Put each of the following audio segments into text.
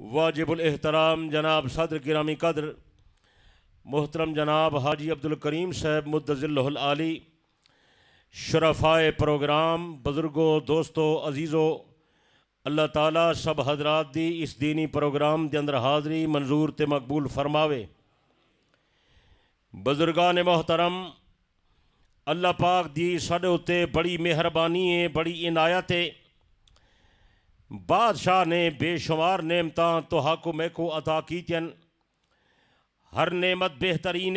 एहतराम जनाब सदर गिरामी कदर मोहतरम जनाब हाजी अब्दुल करीम साहब आली शरफाए प्रोग्राम बुज़ुर्गों दोस्तों अजीज़ों अल्लाह ताला सब हजरात दी इस दीनी प्रोग्राम के अंदर हाज़री मंजूर ते मकबूल फरमावे बजुर्गा ने मोहतरम अल्लाह पाक दी साढ़े उत्ते बड़ी मेहरबानी है बड़ी इनायत है बादशाह ने बेशुमार नेमतां तो हक अदा अता कीतियन हर नेमत बेहतरीन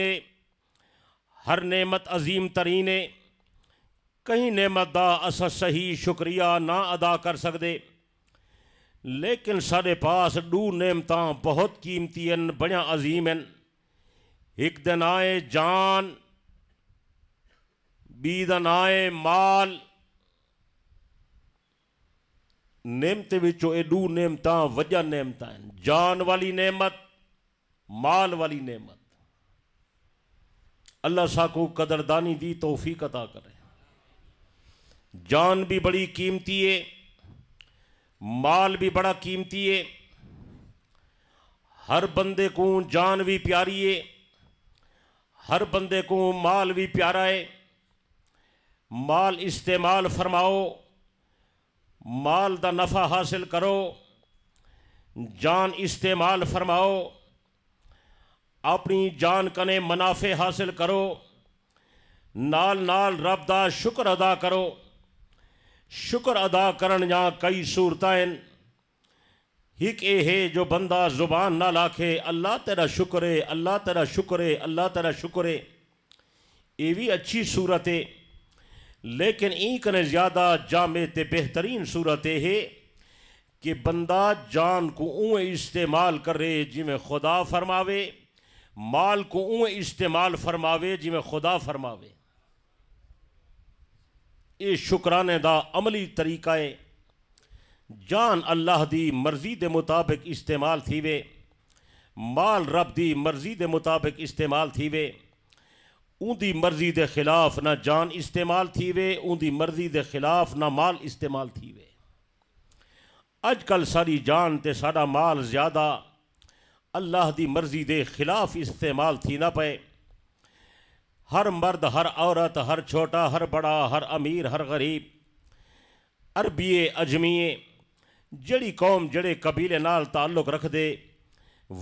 हर नेमत अजीम तरीन कहीं नेमत का अस सही शुक्रिया ना अदा कर सकते लेकिन साढ़े पास डू नेमत बहुत कीमती बड़िया अजीम हैं एक दिन आए जान बी दिन आए माल नेमत विचों एॾू नेमता नेमत नेमता जान वाली नेमत माल वाली नेमत अल्लाह को कदरदानी दी तोहफ़ीक अता करे जान भी बड़ी कीमती है माल भी बड़ा कीमती है हर बंदे को जान भी प्यारी है हर बंदे को माल भी प्यारा है माल इस्तेमाल फरमाओ माल का नफ़ा हासिल करो जान इस्तेमाल फरमाओ अपनी जान कने मुनाफे हासिल करो नाल नाल रब का शुक्र अदा करो शुक्र अदा कर कई सूरत एक ये जो बंदा जुबान ना लाखे अल्लाह तेरा शुक्र है अल्लाह तेरा शुक्र है अल्लाह तेरा शुक्र है ये भी अच्छी सूरत है लेकिन ई कने ज़्यादा जामे ते बेहतरीन सूरत है कि बंदा जान को ऊँ इस्तेमाल करे जिमें खुदा फरमावे माल को ऊँ इस्तेमाल फरमावे जिमें खुदा फरमावे ये शुकराने का अमली तरीका है जान अल्लाह की मर्जी के मुताबिक इस्तेमाल थी वे माल रब की मर्जी के मुताबिक इस्तेमाल थी वे उनकी मर्जी के खिलाफ ना जान इस्तेमाल थी वे उनकी मर्जी के खिलाफ ना माल इस्तेमाल थी वे अजकल सारी जान तो सारा माल ज़्यादा अल्लाह की मर्जी के खिलाफ इस्तेमाल थी ना पे हर मर्द हर औरत हर छोटा हर बड़ा हर अमीर हर गरीब अरबिए अजमीए जड़ी कौम जड़े कबीले नाल ताल्लुक रख दे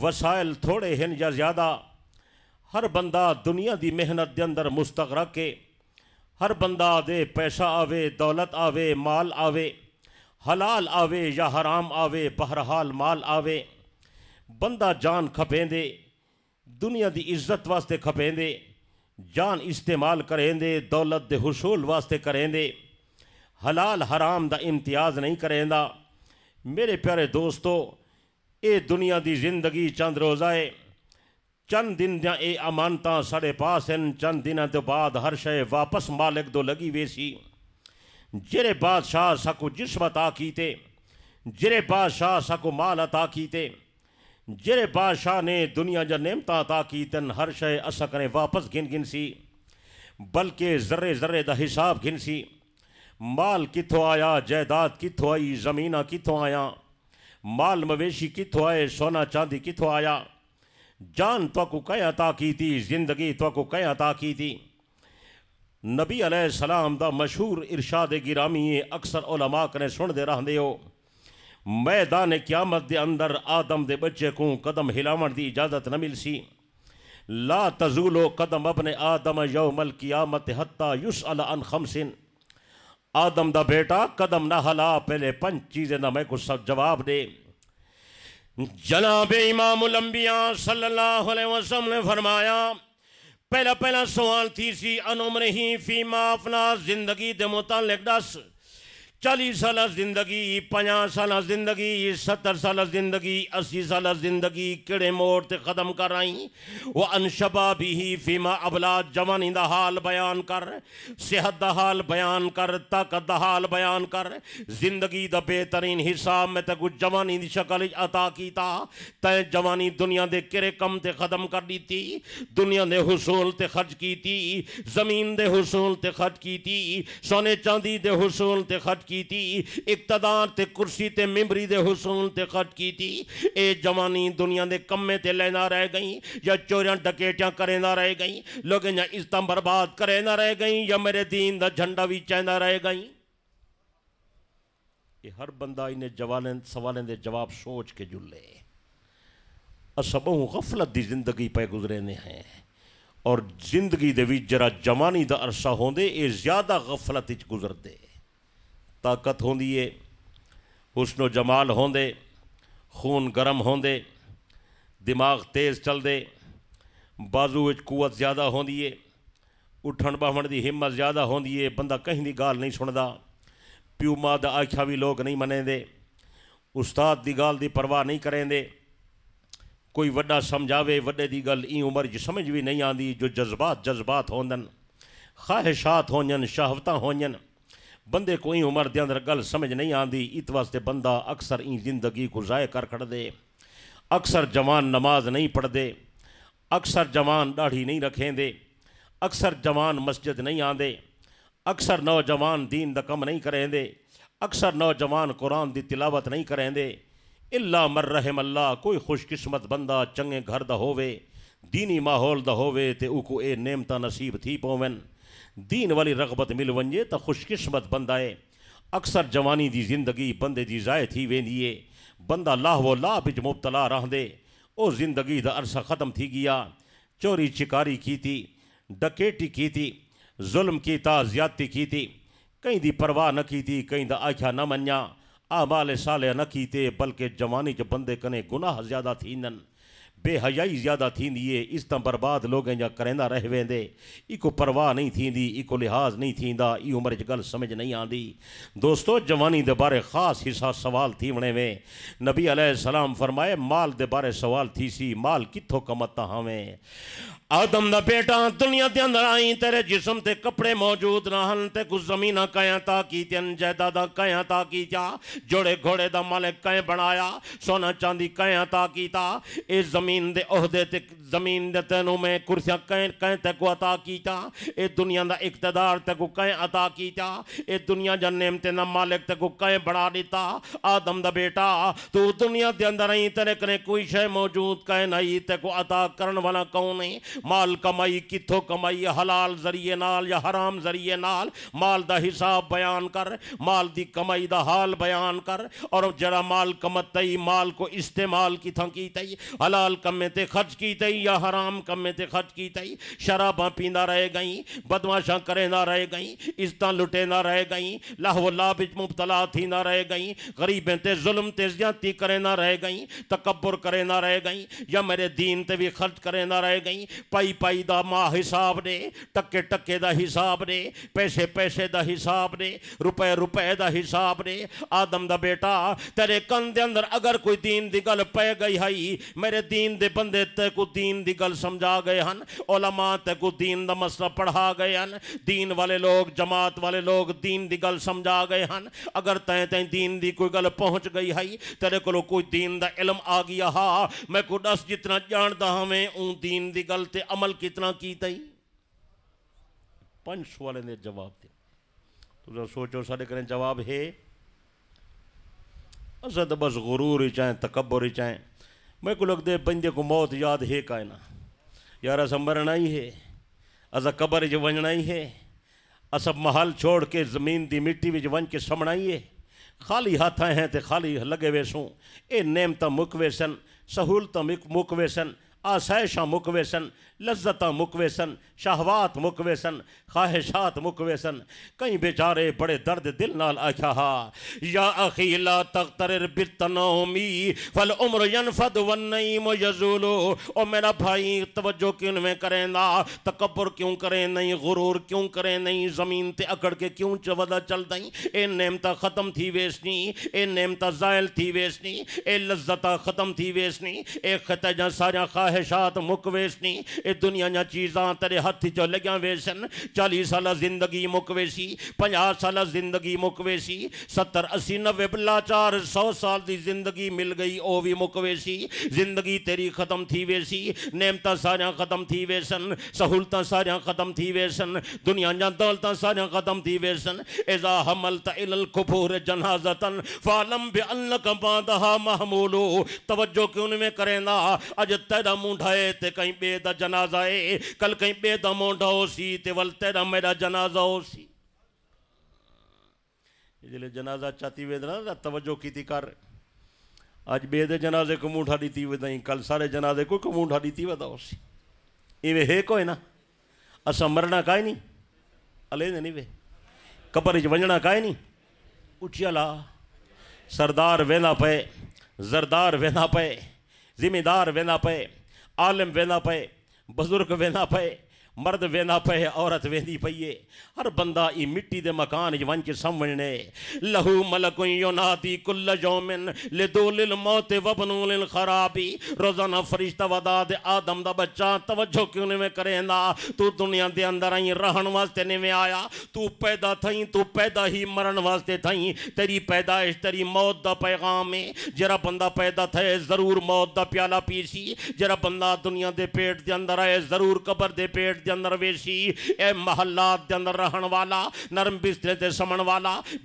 वसायल थोड़े हैं या ज़्यादा हर बंदा दुनिया की मेहनत के अंदर मुस्तक रखे हर बंदा दे पैसा आवे दौलत आवे माल आवे हलाल आवे या हराम आवे बहरहाल माल आवे बंदा जान खपें दे दुनिया की इज्जत वास्ते खपें दे जान इस्तेमाल करें दे दौलत दे हसूल वास्ते करें दे हलाल हराम का इम्तियाज नहीं करें मेरे प्यारे दोस्तों ये दुनिया की जिंदगी चंद रोज़ आए चंद दिन ये ए अमानता साढ़े पास हैं चंद दिन तो बाद हर शय वापस मालिक दो लगी वे सी जिरे बादशाह साको जिसम अता कीते जिरे बादशाह साको माल अता कीते जिरे बादशाह ने दुनिया ज नेमत अता कीतन हर शय असा करें वापस गिन गिन सी बल्कि जर्रे जर्रे का हिसाब गिन सी माल कितों आया जायदाद कितों आई जमीना कितों आया माल मवेशी कितों आए सोना चांदी कितों आया जान तो कै अता की थी ज़िंदगी तो कै अता की थी नबी सलाम दा मशहूर इरशाद गिरामी अक्सर ओलमा कने सुन दे रहा हो मैदान क्यामत के अंदर आदम के बच्चे को कदम हिलावण की इजाज़त न मिल सी ला तजूलो कदम अपने आदम यौमल कियामत हत्ता युस अल अन खमसिन आदम का बेटा कदम ना हला पहले पंच चीज़ें ना मैं कुछ सब जवाब दे जनाब इमाम इमामबिया सल्लल्लाहु अलैहि वसल्लम ने फरमाया पहला पहला सवाल थी सी अनुमर ही फीमा अपना जिंदगी के मुतालिक दस चालीस साल जिंदगी पंजा साल जिंदगी सत्तर साल जिंदगी अस्सी साल जिंदगी किड़े मोड़ से खत्म कर आई वो अनशबा भी फीमा अबला जवानी का हाल बयान कर सेहत का हाल बयान कर ताकत का हाल बयान कर जिंदगी का बेहतरीन हिस्सा मैं तक जवानी की शक्ल अता किया तय जवानी दुनिया के किरे कम से खत्म कर दी थी दुनिया ने हसूल से खर्च की थी जमीन के हसूल से खर्च की थी सोने चांदी के हसूल से खर्च की इकतदार से कुर्सी से मिमरी के हुसून से खट की थी ए जवानी दुनिया के कमे से लेना रह गई या चोरियां डकेटियां ना रह गई लोग या इज्जत बर्बाद ना रह गई या मेरे दीन का झंडा भी चाहना रह गई ये हर बंदा इन्हें जवाल सवाल के जवाब सोच के जुले अस बहु गफलत की जिंदगी पे गुजरे हैं और जिंदगी दे जरा जवानी का अरसा होंगे ये ज़्यादा गफलत गुजरते ताकत होंगी है उसनों जमाल होंगे खून गर्म होंगे दिमाग तेज़ चलते बाजू कुवत ज़्यादा होंगी है उठन बहवन की हिम्मत ज़्यादा होंगी है बंदा कहीं की गाल नहीं सुनता प्यू माँ आख्या भी लोग नहीं मने दे उस्ताद की गाल की परवाह नहीं करें दे कोई व्डा समझावे व्डे की गल ई उम्र समझ भी नहीं आती जो जज्बात जज्बात होंदन ख्वाहिशात होजन शहवत होजन बंदे को इन उम्र के अंदर गल समझ नहीं आती इत वास्ते बंदा अक्सर इन जिंदगी को ज़ाय कर खड़ दे अक्सर जवान नमाज नहीं पढ़ते अक्सर जवान दाढ़ी नहीं रखेंदे अक्सर जवान मस्जिद नहीं आते अक्सर नौजवान दीन का कम नहीं करेंदे अक्सर नौजवान कुरान की तिलावत नहीं करेंदे इला मर रहे मल्ला कोई खुशकिस्मत बंदा चंगे घर का होवे दीनी माहौल का होवे तो उको ये नेमता नसीब थी पवन दीन वाली रगबत मिल वंजे तो ख़ुशकिस्मत बंदा है अक्सर जवानी की ज़िंदगी बंदे जी ज़ाए थी वेंदी है बंदा वो लाह बिच मुबतला रहंदे ओ ज़िंदगी का अरसा ख़त्म थी गया चोरी चिकारी की थी डकेटी की थी जुल्म की ता ज़्यादती की थी कहीं दी परवाह न की थी कहीं दा आख्या न आ माले साले न की थे बल्कि जवानी के बंदे कने गुनाह ज़्यादा थींदन बेहयाई ज़्यादा थी इस तां बर्बादु लोग जा करेंदा रह वेंदे इको परवाह नहीं थी इको लिहाज़ नहीं थींदा इहो उमिरि जी गल समझ नहीं आती दोस्तों जवानी के बारे ख़ास हिस्सा सवाल थी वणे में नबी अलैहिस्सलाम फरमाए माल के बारे सवाल थी सी माल कितों कम तां हावें आदम का बेटा दुनिया के अंदर आई तेरे जिसम ते कपड़े मौजूद ना हन ते कुछ जमीना कया ता की तन जायदादा कया ता की जा जोड़े घोड़े का मालिक कह बनाया सोना चांदी कया ता की ता जमीन दे ओहदे ते जमीन दे तेनों में कुर्सियां कह कह ते अता की ए दुनिया का इकतदार ते को अता की ए दुनिया जा नेमते ना मालिक ते को कह बना दिता आदम दा बेटा तू दुनिया के अंदर आई तेरे कने कोई शय मौजूद कह नहीं ते अता करने वाला कौन है माल कमाई कितों कमाई हलाल जरिए नाल या हराम जरिए नाल माल का हिसाब बयान कर माल की कमाई का हाल बयान कर और जरा माल तई माल को इस्तेमाल कितों की तई हलाल कमे ते खर्च की तई या हराम कमे ते खर्च की तई शराबा पींदा रह गई बदमाशा करे ना रह गई इज्जत लुटे ना रह गई लाहो लाभ मुबतला थी ना रह गई गरीबें ते जुल्म ते ज्यादती करे ना रह गई तकबर करे ना रह गई या मेरे दीन ते भी खर्च करे ना रह गई पाई पाई का माह हिसाब ने टके टके का हिसाब ने पैसे पैसे का हिसाब ने रुपए रुपए का हिसाब ने आदम का बेटा तेरे कन के अंदर अगर कोई दीन की गल पै गई हई मेरे दीन के बंदे तेको दीन की गल समझा गए हैं ओलामा तेको दीन का मसला पढ़ा गए हैं दीन वाले लोग जमात वाले लोग दीन की गल समझा गए हैं अगर तय तय दीन की कोई गल पहुँच गई हई तेरे को कोई दीन का इलम आ गया हा मैं को दस जितना जानता हमें ऊ दीन की गल ते अमल कितना की तई पंच सवाल ने जवाब दे तो सोचो साढ़े करें जवाब है तो बस गुरूर ही चाहें तकबर ही चाहें मेरे को लगते बंदे को मौत याद है ना यार अस मरना ही है अस कबर च वजना ही है अस महल छोड़ के जमीन की मिट्टी में वन के समना ही है खाली हथ हैं तो खाली लगे वे सूँ ये नेमत मुकवे सन सहूलत मुकवे सन आसायशा शामुक सन लज्जत सन शाहवात सन ख्वाहिशात सन कई बेचारे बड़े दर्द दिल नाल अखहा या अखीला तख्तर बितनोमी फल उम्र यनफद वन यजूलो ओ मेरा भाई तवज्जो क्यों में करें ना तकबर क्यों करें नहीं गुरूर क्यों करें नहीं ज़मीन ते अकड़ के क्यों चवदा चल दई ए नेमता ख़त्म थी वेसनी ए नेमता ज़ायल थी वेसनी ए लज्जत ख़त्म थी वेसनी ए जा सारा ख्वाहिशात मुक वेसनी दुनिया या चीज़ा तेरे हथ चो लगिया वे सन चाली साल जिंदगी मुकवे सी पंजा साल जिंदगी मुकवे सी सत्तर अस्सी नब्बे लाचार सौ साल की जिंदगी मिल गई वह भी मुकवे सी जिंदगी तेरी खत्म थी वे सी नेमत सारिया खत्म थी वे सन सहूलत सारिया खत्म थी वे सन दुनिया या दौलत सारिया खत्म थी वे सन एजा हमल त इल खुफूर जनाजतन फालम बि अल महमूलो तवजो क्यों में करेंदा अज तेरा मुंह ठाए ते कई बेद जना जनाजा है कल कहीं बेदा मोडा हो सी ते वल तेरा मेरा जनाजा हो सी जल्द जनाजा चाती वेदना तवज्जो की कर अज बे जनाजे को मूठा दी थी वही कल सारे जनाजे को मूठा दी वधाओ सी इवे हे को ना असा मरना का नहीं अले नहीं वे कबर च वजना का नहीं उचिया ला सरदार वेंदा पे जरदार वेंदा पे जिमीदार वेंदा पे आलिम वेंदा पे बुजुर्ग वेंदा पए मर्द वेंदा पे औरत वेंदी पई है हर बंदा ई मिट्टी दे मकान जी वञ संभणे लहू मलक योनाती कुल जोमिन ले लिदोलिल मौत वबनुलिल खराबी रोज़ाना फरिश्ता वदा दे आदम दा बच्चा तवज्जो क्यों ने करेंदा तू दुनिया दे अंदर आई रहण वास्ते ने में आया तू पैदा थई तू पैदा ही मरण वास्ते थई तेरी पैदाइश तेरी मौत दा पैगाम है जरा बंदा पैदा थे ज़रूर मौत दा प्याला पीसी जरा बंदा दुनिया दे पेट दे अंदर आए ज़रूर कब्र दे पेट ਦੇ ਅੰਦਰ ਵੇਸ਼ੀ ਇਹ ਮਹੱਲਾ ਦੇ ਅੰਦਰ ਰਹਿਣ ਵਾਲਾ ਨਰਮ ਬਿਸਤਰੇ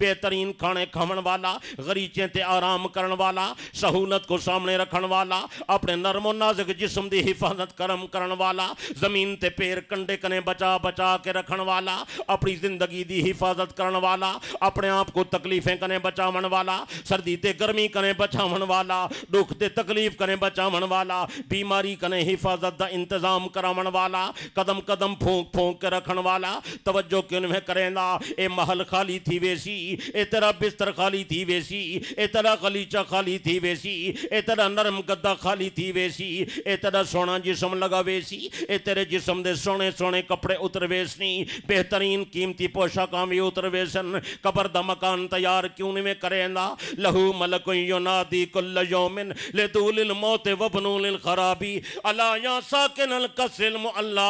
बेहतरीन खाने खाने वाला गरीचे ते आराम करने वाला सहूलत को सामने रखने वाला अपने नरमो नाजक जिसम की हिफाजत करम करने वाला जमीन ते पैर कंडे कने बचा बचा के रखने वाला अपनी जिंदगी की हिफाजत करने वाला अपने आप को तकलीफें कने बचाव वाला सर्दी ते गर्मी कने बचावन वाला दुख ते तकलीफ कने बचावन वाला बीमारी कने हिफाजत का इंतजाम करावन वाला कदम कदम फूंक फूंक के रखन वाला तवज्जो किन में करेंदा ए महल खाली थी वेसी ए तेरा बिस्तर खाली थी वेसी ए तेरा गलीचा खाली थी वेसी ए तेरा नरम गद्दा खाली थी वेसी ए तेरा सोना जिसम लगा वेसी ए तेरे जिसम दे सोने सोने कपड़े उतर वेसनी बेहतरीन कीमती पोशाकाम भी उतर वेसन कबर द मकान तैयार क्यों में करेंदा लहू मलक युनादी कुल यौमिन लितूलिल मौत वबनूलिल खराबी अला या साकिनल कसिल मुअल्ला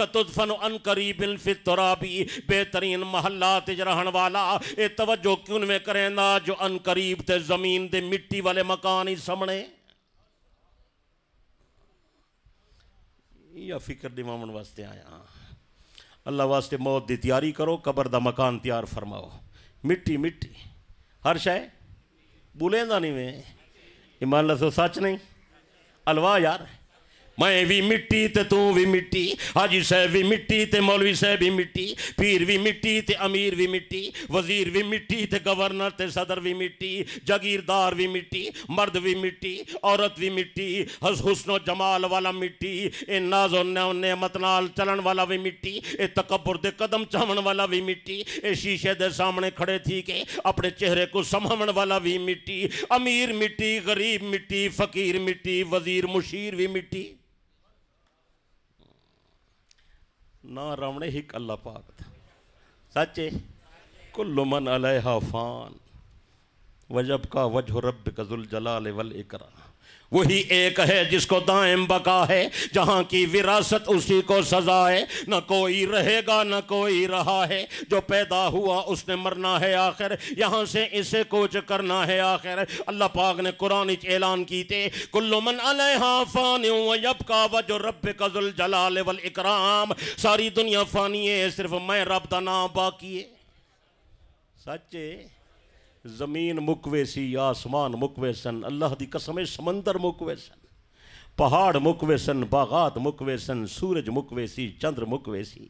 ततुदफन अन करीबिन फितराबी बेहतरीन महलात रहन वाला ये तवज्जो क्यों में करेंदा जो अन करीब ते जमीन दे मिट्टी वाले मकान ही सामने या फिक्र दिमावन वास्ते आया अल्लाह वास्ते मौत की तैयारी करो कबर का मकान तैयार फरमाओ मिट्टी मिट्टी हर शाय बुलेंदा नहीं मैं ईमान लसो तो सच नहीं अलवा यार मैं भी मिट्टी ते तू भी मिट्टी हाजी साहब भी मिट्टी ते मौलवी साहब भी मिट्टी पीर भी मिट्टी ते अमीर भी मिट्टी वजीर भी मिट्टी ते गवर्नर ते सदर भी मिट्टी जागीरदार भी मिट्टी मर्द भी मिट्टी औरत भी मिट्टी हस हुसनो जमाल वाला मिट्टी ए नाजो नेमत नाल चलन वाला भी मिट्टी ए तकबर दे कदम चावन वाला भी मिट्टी ए शीशे दे सामने खड़े थी के अपने चेहरे को समावन वाला भी मिट्टी अमीर मिट्टी गरीब मिट्टी फकीर मिट्टी वजीर मुशीर भी मिट्टी ना रमण ही कला पाक सचे कुल्लु कुल्लुमन अलह फान वजब का वजह रब कजुल जलाल वल इकरा वही एक है जिसको दायम बका है जहाँ की विरासत उसी को सजा है न कोई रहेगा न कोई रहा है जो पैदा हुआ उसने मरना है आखिर यहाँ से इसे कोच करना है आखिर अल्लाह पाक ने कुरान ऐलान की थे कुल्लुमन अलहाफ़ानब का व जो रब कजुल जलाल वल इकराम सारी दुनिया फ़ानी है सिर्फ मैं रब का नाम बाकी है सच ਜ਼ਮੀਨ ਮੁਕਵੇ ਸੀ ਆਸਮਾਨ ਮੁਕਵੇ ਸਨ ਅੱਲਾਹ ਦੀ ਕਸਮ ਹੈ ਸਮੁੰਦਰ ਮੁਕਵੇ ਸਨ ਪਹਾੜ ਮੁਕਵੇ ਸਨ ਬਾਗਾਤ ਮੁਕਵੇ ਸਨ ਸੂਰਜ ਮੁਕਵੇ ਸੀ ਚੰਦਰ ਮੁਕਵੇ ਸੀ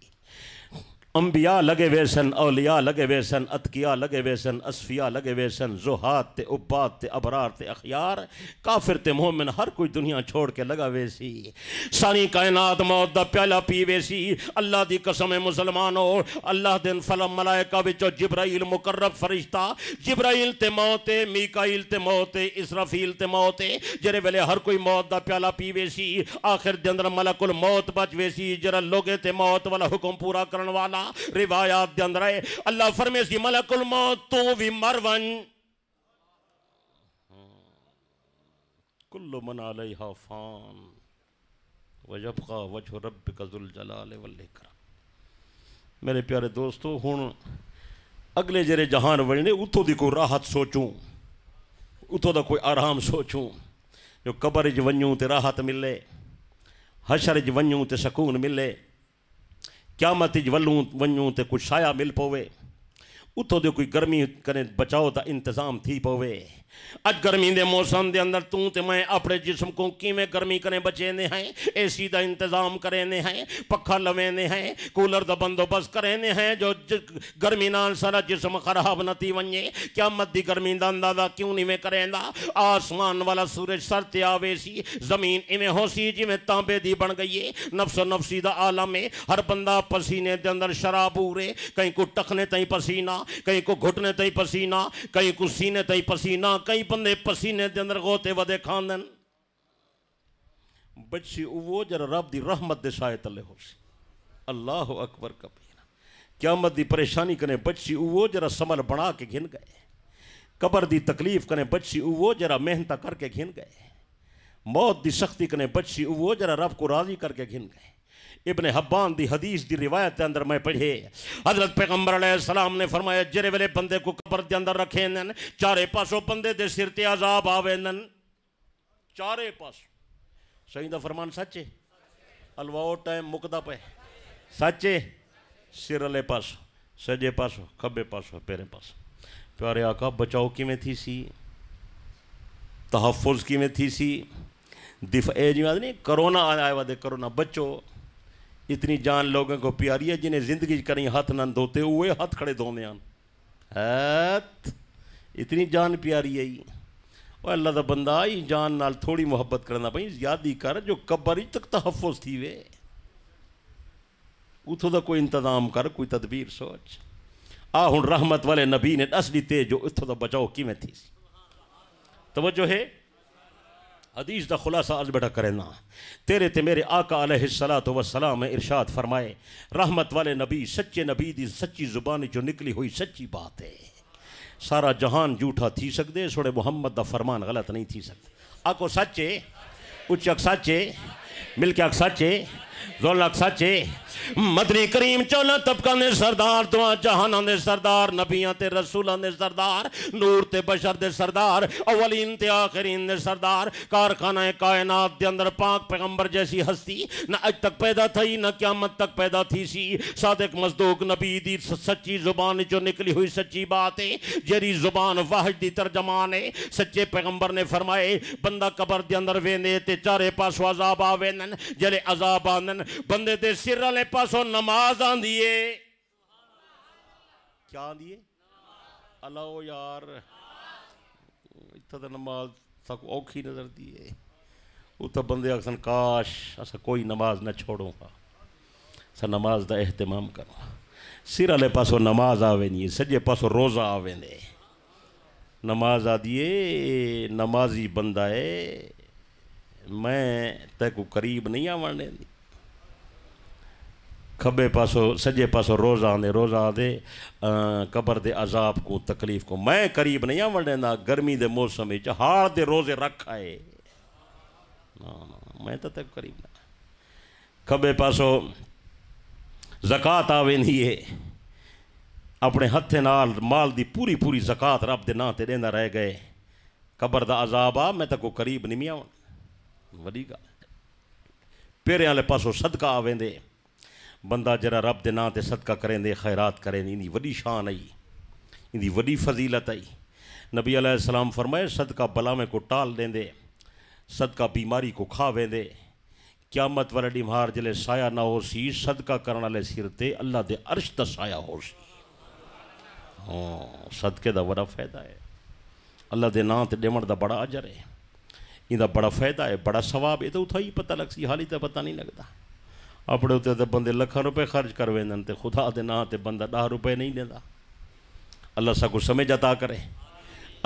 अंबिया लगे वे सन औलिया लगे वे सन अतकिया लगे वे सन असफिया लगे वे सन जोहात ते उबात ते अबरार ते अखियार काफिर ते मोहमिन हर कोई दुनिया छोड़ के लगा वे सी सारी कायनात मौत प्याला पी वे सी अल्लाह की कसम मुसलमान हो अल्लाह दिन फलम मलायका बिचो जिब्राइल मुकर्रब फरिश्ता जिब्राइल ते मौत मीकाइल ते मौत इसराफील ते मौत जेरे वेले हर कोई मौत का प्याला पी वे सी आखिर दे अंदर मलकुल मौत बच वे सी जरा लोगे ते मौत वाला हुक्म पूरा करने वाला रहा रिवायात के अंदर है अल्लाह फरमे सी मलकुल मौत तो भी मरवन कुल्लु मना लहा फान वजब का वजह रब कजुल जलाल वल्लेकर मेरे प्यारे दोस्तों हूँ अगले जेरे जहान वजने उतों की कोई राहत सोचूँ उतों का कोई आराम सोचूँ जो कबर च वजूँ तो राहत मिले हशर च वजूँ तो सकून मिले ਕਿਆਮਤ ਵਿੱਚ ਵੱਲੋਂ ਵੰਜੂ ਤੇ ਕੁਛ ਛਾਇਆ ਮਿਲ ਪਵੇ ਉਥੋਂ ਦੇ ਕੋਈ ਗਰਮੀ ਕਰੇ ਬਚਾਓ ਦਾ ਇੰਤਜ਼ਾਮ ਥੀ ਪਵੇ अज गर्मी के मौसम के अंदर तू तो मैं अपने जिसम को किमें गर्मी करें बचे ने हैं ए सी का इंतजाम करें हैं पखा लवे ने हैं कूलर का बंदोबस्त करें हैं जो ज गर्मी ना सारा जिसम खराब नती वे क्या मत गर्मी का अंदाजा क्यों नहीं मैं करें आसमान वाला सूरज सर त आवे सी जमीन इवें हो सी जिमें तांबे की बन गई है नफसो नफसी का आलम है हर बंदा पसीने के अंदर शराब उरे कहीं को टखने तई पसीना कहीं को घुटने तई पसीना कहीं को सीने तई पसीना कई बंदे पसीने के अंदर गोते वधे खाद बच्ची वो जरा रब की रहमत दे साए तले हो सी अल्लाह अकबर कबीरा क्यामत की परेशानी कने बची वो जरा समल बना के घिन गए कबर की तकलीफ कने बची वो जरा मेहनत करके घिन गए मौत की सख्ती कने बची वो जरा रब को राजी करके घिन गए इबन हब्बान की हदीस की रिवायत के अंदर मैं पढ़े हजरत पैगंबर सलाम ने फरमाया जरे वाले बंदे को कबर के अंदर रखे नन चारे पासों बंदे दे सिर ते आजाब आवे नन चारे पास सही का फरमान सच अलवाओ टाइम मुकदा पे सच सिर वाले पास सजे पासो खबे पासो पेरे पास प्यारे आका बचाओ किमें थी सी तहफ़ किमें थी सी दिफ ए जी नहीं करोना आया वा करोना बचो इतनी जान लोगों को प्यारी है जिन्हें ज़िंदगी करें हथ न धोते हुए हथ खड़े धोने आन इतनी जान प्यारी है ये और अल्लाह का बंदा ही जान नाल थोड़ी मुहब्बत करना पई याद ही कर जो कब्बर तक तहफ़ थी वे उतों का कोई इंतजाम कर कोई तदबीर सोच आ हूँ रहमत वाले नबी ने दस दिते जो इतों का बचाओ किमें थी तवजो है हदीस का खुलासा अज बेटा करें ना तेरे ते मेरे आका सलाह तो वसलाम इरशाद फरमाए रहमत वाले नबी सच्चे नबी की सच्ची जुबान चो निकली हुई सच्ची बात है सारा जहान जूठा थी सकते छोड़े मुहम्मद का फरमान गलत नहीं थी सकता आको सच है उचक सच है मिल के अक्सा चे जोल चे मदनी करीम चौला तबका ने सरदार तो जहाना ने सरदार नबिया ते रसूलों ने सरदार नूर ते बशर दे सरदार अवलीन ते आखरीन ने सरदार कारखाना है कायनात के अंदर पाक पैगंबर जैसी हस्ती न आज तक पैदा थी न क्यामत तक पैदा थी सी सादिक मजदूक नबी दी सच्ची जुबान जो निकली हुई सच्ची बात है जेरी जुबान वाहज दी तर्जमान है सच्चे पैगंबर ने फरमाए बंदा कबर के अंदर वेंदे ते चारे पासों अजाब आवे वेंदन जॾहिं अज़ाब आंदन बंदे ते सिर आले पासो नमाज़ आंदी है क्या आंदी अलाओ यार इत्थे नमाज़ साको औखी नज़रदी है उता बंदे आखन काश अस कोई नमाज न छोड़ो हा अस नमाज का एहतमाम करूँ सिर आले पासों नमाज आ वेंदी सॼे पासों रोज़ा आ वेंदे नमाज आदिए नमाजी बंदा है मैं तेको करीब नहीं आवन दे खबे पासो सजे पासो रोज़ आंदे रोज़ आंदे कबर दे अजाब को तकलीफ को मैं करीब नहीं आवन देना गर्मी के मौसम हाड़ दे रोज़े रख आए ना ना मैं तो को करीब ना खबे पासो जक़ात आ वेंदी है अपने हथे नाल माल दी पूरी पूरी जक़ात रब के ना ते देना रह गए कबर दा अजाब आ मैं तो को करीब नहीं आवन वही गल पहिरें आले पासो सदका आवेंदे बंदा जरा रब के नाते सदका सदका करेंदे ख़ैरात करेंदे इंदी वही शान आई इंदी वही फज़ीलत आई नबी अलैहिस्सलाम फरमाए सदका बलावे को टाल देंदे सदका बीमारी को खा वेंदे क्यामत वाले डिमार जल्द जॾहिं साया हो सी सदका करने वाले सिर ते अल्लाह दे अर्श त साया होसीं सदके का बड़ा फायदा है अल्लाह के नाते ਨਾਂ का बड़ा अजर है ਇਹਦਾ ਬੜਾ ਫਾਇਦਾ ਹੈ ਬੜਾ ਸਵਾਬ ਇਹ ਤਾਂ ਉਥਾ ਹੀ ਪਤਾ ਲੱਗ ਸੀ ਹਾਲੀ ਤਾਂ ਪਤਾ ਨਹੀਂ ਲੱਗਦਾ ਆਪਣੇ ਉੱਤੇ ਤਾਂ ਬੰਦੇ ਲੱਖਾਂ ਰੁਪਏ ਖਰਚ ਕਰ ਵੇਂਦਨ ਤੇ ਖੁਦਾ ਦੇ ਨਾਂ ਤੇ ਬੰਦਾ 10 ਰੁਪਏ ਨਹੀਂ ਲੈਂਦਾ ਅੱਲਾ ਸਾ ਕੋ ਸਮਝ عطا ਕਰੇ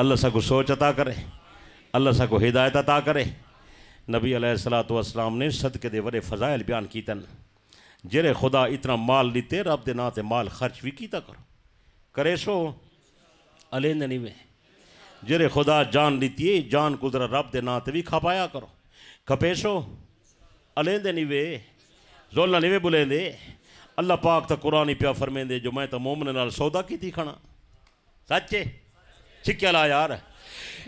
ਅੱਲਾ ਸਾ ਕੋ ਸੋਚ عطا ਕਰੇ ਅੱਲਾ ਸਾ ਕੋ ਹਿਦਾਇਤ عطا ਕਰੇ नबी अलैहिस्सलाम ने सदके दे बड़े फजायल बयान कीतन जेरे खुदा इतना माल लीते रब दे ना ते माल खर्च भी कीता करो करे सो अलेंदनी में ਜਿਹੜੇ ਖੁਦਾ ਜਾਨ ਲੀਤੀ ਜਾਨ ਕੁਦਰਤ ਰੱਬ ਦੇ ਨਾਂ ਤੇ ਵੀ ਖਪਾਇਆ ਕਰੋ ਖਪੇਸ਼ੋ ਅਲੇਂਦੇ ਨਹੀਂ ਵੇ ਜ਼ੋਲਾ ਨਹੀਂ ਵੇ ਬੁਲੇਂਦੇ ਅੱਲਾ ਪਾਕ ਤਾਂ ਕੁਰਾਨ ਹੀ ਪਿਆ ਫਰਮੇਂਦੇ ਜੋ ਮੈਂ ਤਾਂ ਮੂਮਨ ਨਾਲ ਸੌਦਾ ਕੀਤੀ ਖਾਣਾ ਸੱਚੇ ਛਿੱਕਿਆ ਲਾ ਯਾਰ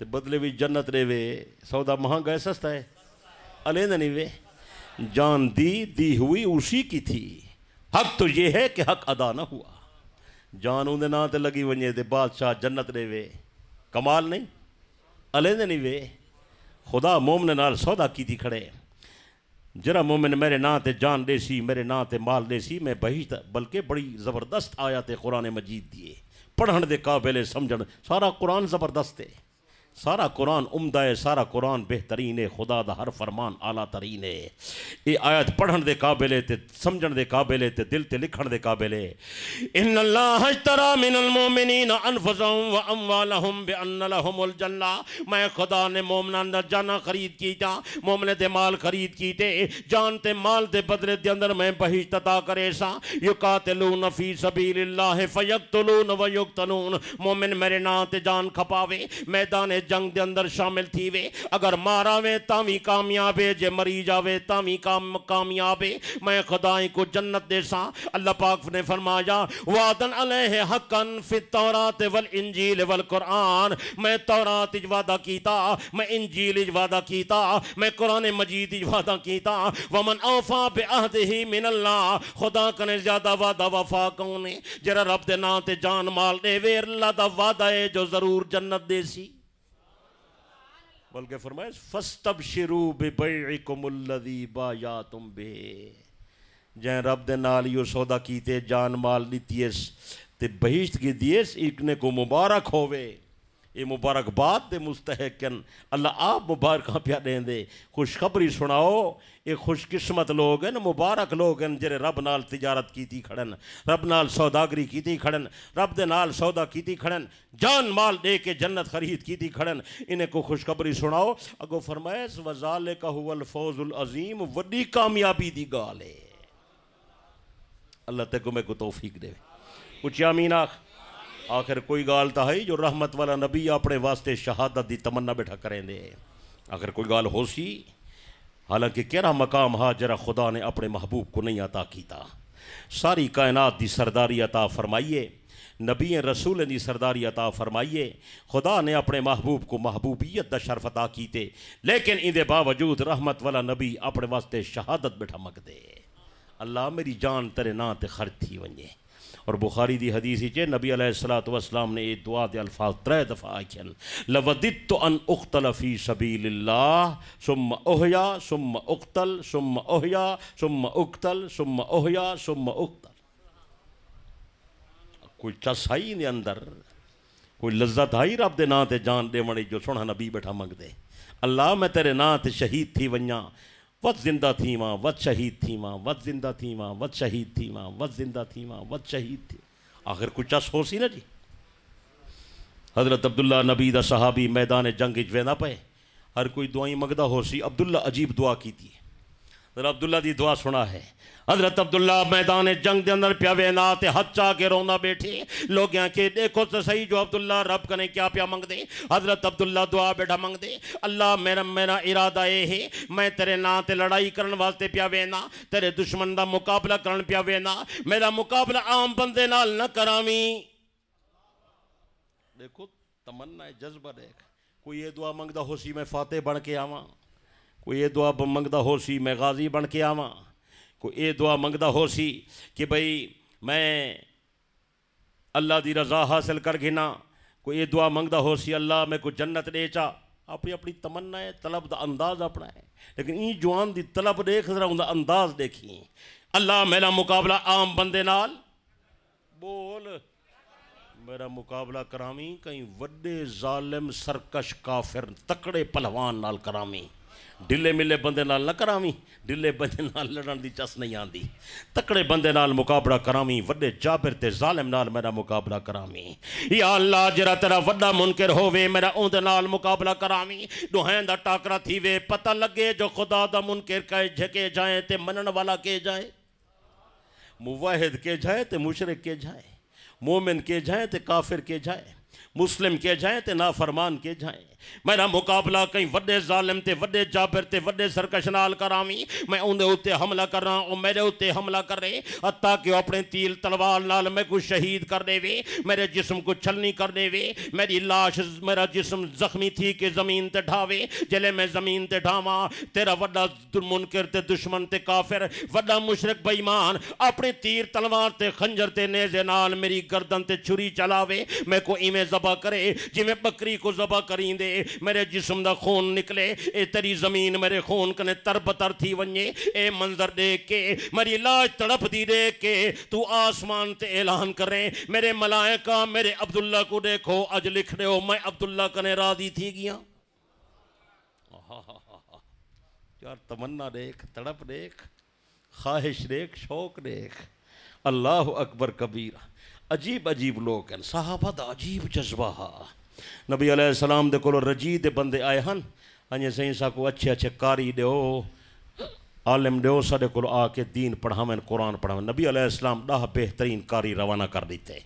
तो बदले भी जन्नत रे वे सौदा महंगा है सस्ता है अले वे जान दी दी हुई उसी की थी हक तो ये है कि हक अदा ना हुआ जान उन्हें ना लगी वजे तो बादशाह जन्नत रे वे कमाल नहीं अले नहीं वे खुदा मोमन नाल सौदा की थी खड़े जरा मोमिन मेरे ना ते जान देसी मेरे ना ते माल देसी मैं बही बल्कि बड़ी ज़बरदस्त आया ते कुरान मजीद दिए पढ़ने के काबिल समझ सारा कुरान ज़बरदस्त है सारा कुरान उमदा है सारा कुरान बेहतरीन है खुदा दा हर फरमान आला तरीन है ये आयत पढ़न दे काबिल है ते समझन दे काबिल है ते दिल ते लिखन दे काबिल है इन अल्लाह अश्तरा मिनल मोमिनीन अनफसहुम व अमवालहुम बि लहुमुल जन्ना मैं खुदा ने मोमना अंदर जाना खरीद की था मोमने ते माल खरीद की ते जान ते माल दे बदले दे अंदर मैं बहिश्त अता करे सा युकातिलून फी सबिलिल्लाह फयक्तलून व युक्तलून मोमिन मेरे नाते जान खपावे मैदान जंग दे अंदर शामिल थी वे अगर मारा वे तावी कामयाब है जे मरी जावे तावी काम कामयाब है मैं खुदा को जन्नत देसा अल्लाह पाक ने फरमाया वादन अलैह हकन फि तौरात वल इंजील वल कुरान मैं तौरात इज वादा कीता मैं इंजील इज वादा कीता मैं कुरान मजीद इज वादा कीता वमन औफा बि अहद मिन अल्लाह खुदा कने ज्यादा वादा वफा कौन है जरा रब दे नाम ते जान माल दे वे अल्लाह दा वादा है जो जरूर जन्नत देसी बल्कि फरमाए फस्तब शिरू बेबई कुमल्लदी बा तुम बे जै रब दे नाल यो सौदा कीते जान माल दितीस ते की दिएस इकने को मुबारक होवे ये मुबारकबाद के मुस्तहकन अल्लाह आप मुबारक पिया दें दे खुशखबरी सुनाओ ये खुशकिस्मत लोग हैं मुबारक लोग हैं जे रब नाल तिजारत की खड़न रब नाल सौदागरी की खड़न रब दे नाल सौदा की खड़न जान माल दे के जन्नत खरीद की खड़न इन्हें को खुशखबरी सुनाओ अगो फरमायस वजाल फौज उल अजीम वही कामयाबी की गाल है अल्लाह तेको मेको को तोफीक दे उचिया आख आखिर कोई गाल तो है जो रहमत वाला नबी अपने वास्ते शहादत की तमन्ना बैठा दे आखिर कोई गाल हो सी हालांकि कड़ा मकाम हा जरा खुदा ने अपने महबूब को नहीं अता किया सारी कायनात की सरदारी अता फरमाइए नबी रसूल की सरदारी अता फरमाइए खुदा ने अपने महबूब को महबूबियत का शर्फ अता किते लेकिन इंदे बावजूद रहमत वाला नबी अपने वास्ते शहादत बैठा मकते अल्लाह मेरी जान तेरे ना खर्च थी वजे और बुखारी की हदीस च नबी अलैहिस्सलातु वसलाम ने ये दुआ के अल्फाज त्रै दफ़ा आखियन लवदित तो अन उख्तल फ़ी सुम ओहया सुम उख्तल सुम ओहया सुम उख्तल सुम ओहया सुम उख्तल कोई चसाई ने अंदर कोई लज्जत आई रब के नाँ से जान देवण जो सोहना नबी बैठा मंगते अल्लाह मैं तेरे नाँ से शहीद थी वजा वत जिंदा थी माँ वत शहीद थी माँ वत जिंदा थी माँ वत शहीद थी माँ वत जिंदा थी माँ वत शहीद थी आखिर कुछ अस हो सी ना जी हज़रत अब्दुल्ला नबी द सहाबी मैदान जंग इच वेंदा पे हर कोई दुआई मंगदा हो सी अब्दुल्ला अजीब दुआ की थी अब्दुल्ला की दुआ सुना है हजरत अब्दुल्ला मैदान जंग के अंदर प्या वेना हथ हच्चा के रोना बैठे लोग आखे देखो तो सही जो अब्दुल्ला रब कने क्या पिया मंग दे हजरत अब्दुल्ला दुआ बैठा मंग दे अल्लाह मेरा मेरा इरादा ये है मैं तेरे ना ते लड़ाई करने वास्ते प्या वेना तेरे दुश्मन का मुकाबला करन पिया वेना मेरा मुकाबला आम बंदे न करावी देखो तमन्ना है जज्बा देख कोई ये दुआ मंगता हो सी मैं फाते बन के आवा कोई ये दुआ मंगता हो सी मैं गाजी बन के आवा को ये दुआ मंगता हो सी कि भई मैं अल्लाह की रजा हासिल कर गिना कोई ये दुआ मंगता हो सी अल्लाह मैं कोई जन्नत दे चा अपनी अपनी तमन्ना है तलब का अंदाज अपना है लेकिन ई जवान की तलब देख जरा उनका अंदाज देखी अल्लाह मेरा मुकाबला आम बंदे नाल बोल मेरा मुकाबला करावी कहीं व्डे जालिम सरकश काफिर तकड़े पलवान नाल करावी ਢਿੱਲੇ ਮਿੱਲੇ ਬੰਦੇ ਨਾਲ ਨਾ ਕਰਾਵੀਂ ਢਿੱਲੇ ਬੰਦੇ ਨਾਲ ਲੜਨ ਦੀ ਚਸ ਨਹੀਂ ਆਂਦੀ ਤਕੜੇ ਬੰਦੇ ਨਾਲ ਮੁਕਾਬਲਾ ਕਰਾਵੀਂ ਵੱਡੇ ਜਾਬਰ ਤੇ ਜ਼ਾਲਮ ਨਾਲ ਮੇਰਾ ਮੁਕਾਬਲਾ ਕਰਾਵੀਂ ਯਾ ਅੱਲਾ ਜਿਹੜਾ ਤੇਰਾ ਵੱਡਾ ਮੁਨਕਰ ਹੋਵੇ ਮੇਰਾ ਉਹਦੇ ਨਾਲ ਮੁਕਾਬਲਾ ਕਰਾਵੀਂ ਦੁਹੈਂ ਦਾ ਟਾਕਰਾ ਥੀਵੇ ਪਤਾ ਲੱਗੇ ਜੋ ਖੁਦਾ ਦਾ ਮੁਨਕਰ ਕਹੇ ਝਕੇ ਜਾਏ ਤੇ ਮੰਨਣ ਵਾਲਾ ਕੇ ਜਾਏ मुवाहिद के जाए तो मुशरक के जाए मोमिन के जाए तो काफिर के जाए मुस्लिम के जाए तो नाफरमान के जाए मेरा मुकाबला कहीं वे जालिम से वे जाबिर से वे सरकश नाल करावी मैं उन्हें उत्ते हमला कर रहा और मेरे उत्ते हमला कर रहे अत्ता कि अपने तील तलवार नाल मैं कुछ शहीद कर देवे मेरे जिसम को छलनी कर देवे मेरी लाश मेरा जिसम जख्मी थी कि जमीन ते ढावे जले मैं जमीन ते ढावा तेरा वा मुनकर ते दुश्मन ते काफिर वा मुशरक बेईमान अपने तीर तलवार ते खंजर ते नेजे नाल मेरी गर्दन ते छुरी चलावे मैं को इवें जबा करे जिमें बकरी को जबा दे मेरे जिसम का खून निकले ए तेरी जमीन मेरे खून कने तरबतर थी वे ए मंजर देख के मेरी लाज तड़प दी देख के तू आसमान ते ऐलान करे मेरे मलायका मेरे अब्दुल्ला को देखो अज लिख रहे हो मैं अब्दुल्ला कने राजी थी गया यार तमन्ना देख तड़प देख ख्वाहिश देख शौक देख अल्लाह अकबर कबीर अजीब अजीब लोग हैं साहबा अजीब जज्बा नबी अलम के को रजीद बंद आए हैं अजें सही सा अच्छे अच्छे कारी दो आलिम दो सा को आके दीन पढ़ावन कुरान पढ़ावन नबी अलम दह बेहतरीन कारी रवाना कर दी थे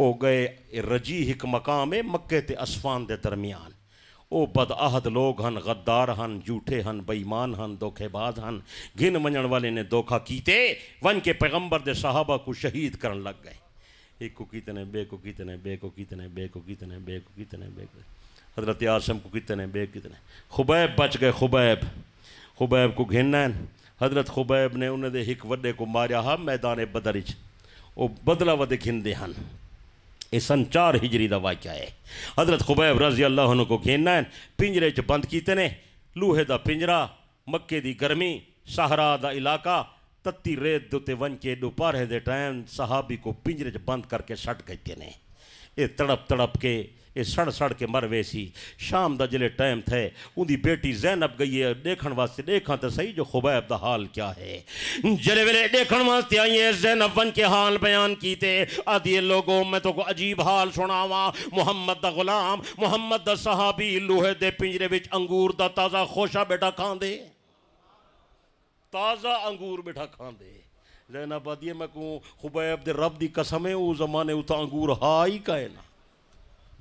वह गए रजी एक मकाम है मक्के असफान दे दरमियान ओ बद लोग हैं गद्दार हैं झूठे हैं बेईमान हैं धोखेबाज हन गिन मजन वाले ने धोखा किते वन के पैगंबर दे साहबा को शहीद करन लग गए एक को कितने बे को कितने बे को कितने बे को कितने बे को कितने बे को हजरत आसम को कितने बे कितने खुबैब बच गए खुबैब खुबैब को घिनना हजरत खुबैब ने उन्हें एक वे को मारिया हा मैदान बदर वो बदला वे खिंदे हैं ये सन चार हिजरी का वाक्य है हजरत खुबैब रजी अल्लाह को है पिंजरे च बंद किते ने लूहे का पिंजरा मक्के की गर्मी सहरा का इलाका तत्ती रेत दुते वन के दोपहर दे टाइम साहबी को पिंजरे च बंद करके सट गए ने ये तड़प तड़प के ये सड़ सड़ के मर वे सी शाम का जल्द टाइम थे उनकी बेटी जैनब गई है देखने वास्ते देखा तो सही जो खुबैब का हाल क्या है जल्द वे देखने वास्ते आई है जैनब बन के हाल बयान किए आदि लोगों मैं तो अजीब हाल सुनावा मुहम्मद का गुलाम मुहम्मद का साहबी लोहे के पिंजरे में अंगूर का ताज़ा खोशा बेटा खाँदे ताज़ा अंगूर बैठा खाते जैनाबादी मैं कहूँ खुबैब दे रब की कसम है उस जमाने उतना अंगूर हा ही का है ना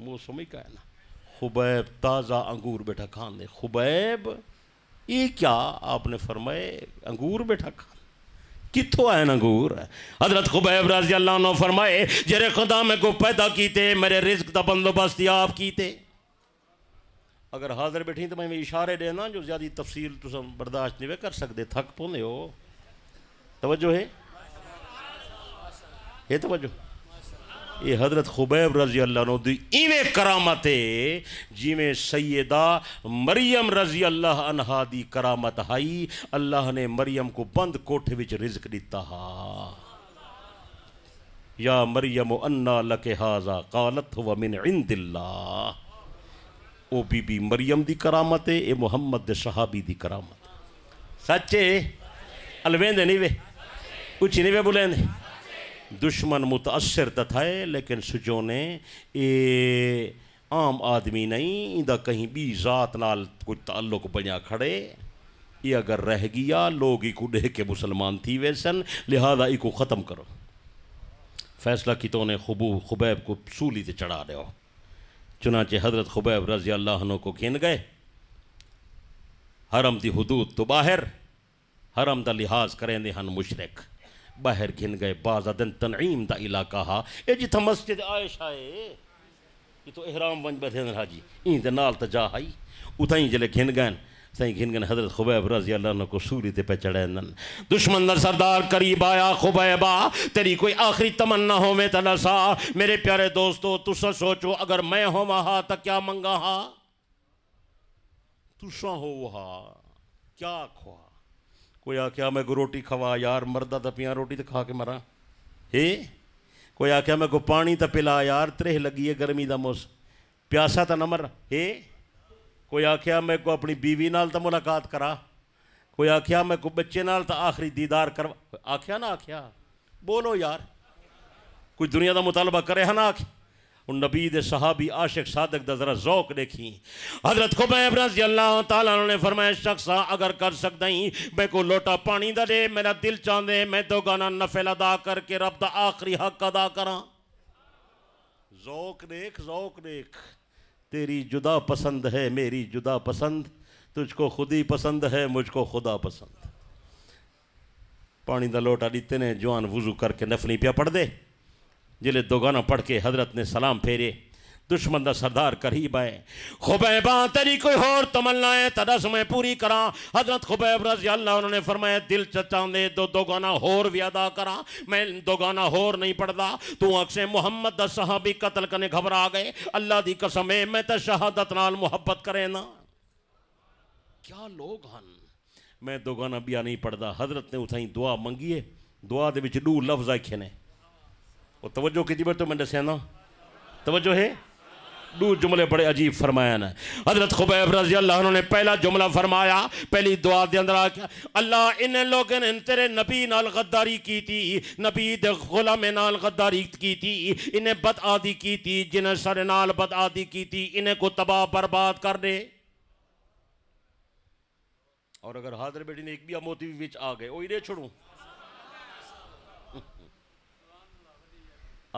मौसम ही का है ना खुबैब ताज़ा अंगूर बैठा खाने खुबैब ये क्या आपने फरमाए अंगूर बैठा खा कितों आए नंगूर हजरत खुबैब रजी फरमाए जरे खुदा मैं को पैदा किते मेरे रिस्क का बंदोबस्त आप किते अगर हाज़िर बैठी तो मैं इशारे देना जो ज़्यादा तफ़सील तुस बर्दाश्त नहीं कर सकते थक पौने हो तवजो है ये तवज्जो ये हज़रत खुबैब रज़ी अल्लाह दी इवें करामत है जिमें सैदा मरियम रज़ी अल्लाह अनहा दी करामत हाई अल्लाह ने मरियम को बंद कोठे विच रिजक दिता हा या मरियम अन्ना लके हाजा कालत हुआ मिन इंदिल्ला वह बीबी मरियम की करामत है ਇਹ मुहम्मद शहाबी की करामत सच ਸੱਚੇ अलवेंदे नहीं वे कुछ नहीं वे बुलेंदे दुश्मन मुतासर तो था लेकिन सुजो ने ये आम आदमी नहीं इंदा कहीं भी जात नाल कुछ ताल्लुक बजा खड़े ये अगर रह गया लोग इको देख के मुसलमान थी वे सन लिहाजा इको ख़त्म करो फैसला की तो उन्हें खुबू खुबैब को सूली से चढ़ा दो चुनाचे हज़रत खुबैब रज़ी अल्लाह को खेन गए हरम की हदूद तो बाहर हरम का लिहाज करेंदे हैं मुशरक बाहर घिन गए बाजा दिन तनईम का इलाका हा ये जिथा मस्जिद आयशा है तो एहराम वन बैठे हाजी ईद नाल तो जा हाई उत ही जल्द घिन गए सही खिनगन हजरत खुबैब रजी अल्लाह को ते पे चढ़ैन दुश्मन दर सरदार करीब आया खुबैबा तेरी कोई आखिरी तमन्ना हो में तलासा मेरे प्यारे दोस्तों तुसा सोचो अगर मैं हो हा तो क्या मंगा हा तुसा हो हा क्या खुआ कोई आख्या मैं को रोटी खवा यार मरदा तो पिया रोटी तो खा के मरा हे कोई आख्या मैं को पानी तो पिला यार त्रेह लगी है गर्मी का मौसम प्यासा तो न मर हे कोई आख्या मैं को अपनी बीवी नाल तो मुलाकात करा कोई आख्या मैं को बच्चे नाल तो आखिरी दीदार कर आख्या ना आख्या बोलो यार कुछ दुनिया का मुतालबा करे है ना आख नबी दे सहाबी आशिक सादक का जरा जौक देखी हजरत को अल्लाह तला ने फरमाया शख्स अगर कर सकता ही मैं को लोटा पानी दे मेरा दिल चाहते मैं तो गाना नफिल अदा करके रब का आखिरी हक अदा करा जौक देख जौक देख तेरी जुदा पसंद है मेरी जुदा पसंद तुझको खुद ही पसंद है मुझको खुदा पसंद पानी का लोटा दीते ने जवान वजू करके नफली पिया पढ़ते जिले दोगाना पढ़ के हजरत ने सलाम फेरे दुश्मन का सरदार करीब है खुबैबा तेरी कोई होर तमन्ना है तदस समय पूरी करा हजरत खुबैब रजी अल्लाह उन्होंने फरमाया दिल चचा दे दो दो गाना होर भी अदा करा मैं दो गाना होर नहीं पढ़ता तू अक्से मुहम्मद का साहबी कतल करने घबरा गए अल्लाह की कसम है मैं तो शहादत नाल मुहब्बत करे ना क्या लोग हैं मैं दो गाना बिया नहीं पढ़ता हजरत ने उतनी दुआ मंगी है दुआ के डू लफ्ज आखे ने तवज्जो की मैं तो मैं दसिया ना तवज्जो है दो जुमले बड़े अजीब फरमाया ने हजरत खुबैब रजी अल्लाह उन्होंने पहला जुमला फरमाया पहली दुआ के अंदर आख्या अल्लाह इन लोगों ने तेरे नबी नाल गद्दारी की थी नबी दे गुलाम नाल गद्दारी की थी इन्हें बद आदि की थी जिन्हें सर नाल बद आदि की थी इन्हें को तबाह बर्बाद कर दे और अगर हाजिर बेटी ने एक भी अमोती भी बीच आ गए वो इन्हें छोड़ू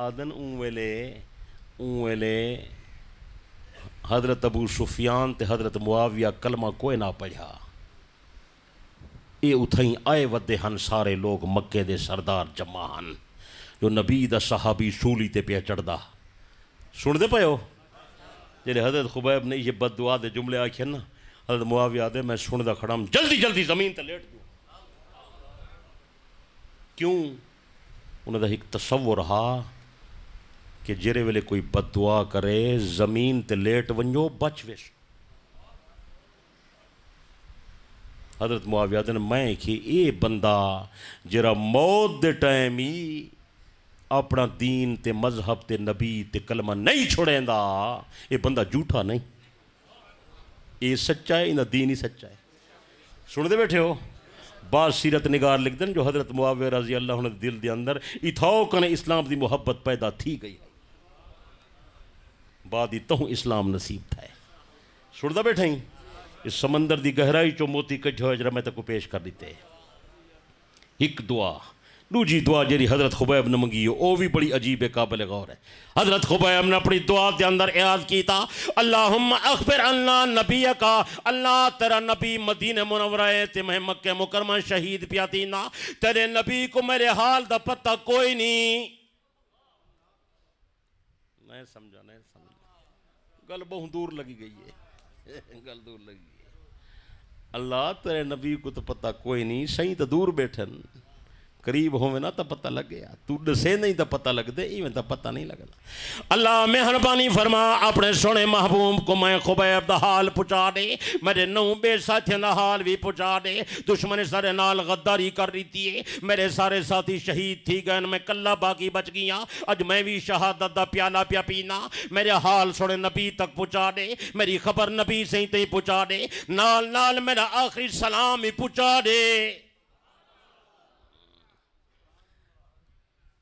आदन ऊँ वेले ऊँ वेले हज़रत अबू सुफियान हज़रत मुआविया कलमा कोई ना पढ़ा ये उथई आए वे हन सारे लोग मक्के दे सरदार जमा हन जो नबी द सहाबी सूली ते पे चढ़दा सुनते पे हो जेडे हज़रत खुबैब ने ये बद दुआ दे जुमले आखे ना हज़रत मुआविया दे मैं सुनता खड़ा जल्दी जल्दी ज़मीन ते लेट दू क्यों उन्होंने एक तस्वर हा कि जेरे वेले कोई बदुआ करे ज़मीन ते लेट वञो बच विस हजरत मुआविया ने मैं कि ये बंदा जरा मौत दे टाइम ही अपना दीन ते मजहब ते नबी ते कलमा नहीं छोड़ेंदा ये बंदा झूठा नहीं ये सच्चा है इनका दीन ही सच्चा है सुनते बैठे हो बाद सीरत निगार लिख दिन जो हजरत मुआविया रजी अल्लाह दिल के अंदर इथाओ कने इस्लाम की मुहब्बत पैदा थी गई बाद तो इस्लाम नसीब था सुनता बैठा ही इस समंदर की गहराई चो मोती कजो जरा मैं तक पेश कर दीते एक दुआ दूजी दुआ जी हजरत खुबैब ने मंगी है वह भी बड़ी अजीब काबिल गौर है हजरत खुबैब ने अपनी दुआ के अंदर याद किया अल्लाह अखबर अल्लाह नबी का अल्लाह तेरा नबी मदीन मुनवराए ते मैं मक्के मुकरमा शहीद पिया दीना तेरे नबी को मेरे हाल का पता कोई नहीं समझा नहीं गल बहुत दूर लगी गई है गल दूर लगी है अल्लाह तेरे नबी को तो पता कोई नहीं सही तो दूर बैठन करीब होवे ना तो पता लग गया तू डे नहीं तो पता लगते इवें तो पता नहीं लगता अल्लाह मेहरबानी फरमा अपने सोने महबूब को मैं खुबैब का हाल पुचा दे मेरे नौ बेसाथियों का हाल भी पुचा दे दुश्मन सारे नाल गद्दारी कर रही थी मेरे सारे साथी शहीद थी गए मैं कला बाकी बच गई अज मैं भी शहादत का प्याला प्या पीना मेरे हाल सोने नबी तक पुचा दे मेरी खबर नबी सही तई पुचा दे नाल नाल मेरा आखिरी सलाम ही पुचा दे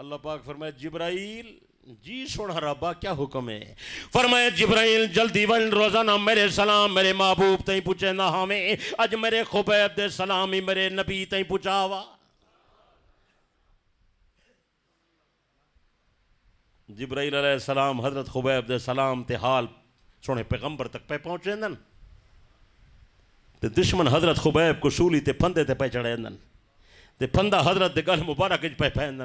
अल्लाह पाक फरमाया जिब्राइल जी सोना रबा क्या हुक्म है फरमाए जिब्राइल जल्दी वन रोजाना मेरे सलाम मेरे महबूब तई पुछे ना हमें अज मेरे खुबैब दे सलाम ही मेरे नबी तई पूछावा जिब्राइल सलाम हजरत खुबैब दे सलाम ते हाल सुने पैगंबर तक पे पहुँचे ते दुश्मन हजरत खुबैब को सूली ते फंदे ते पे चढ़े ते बंदा हजरत गल मुबारक पे फैन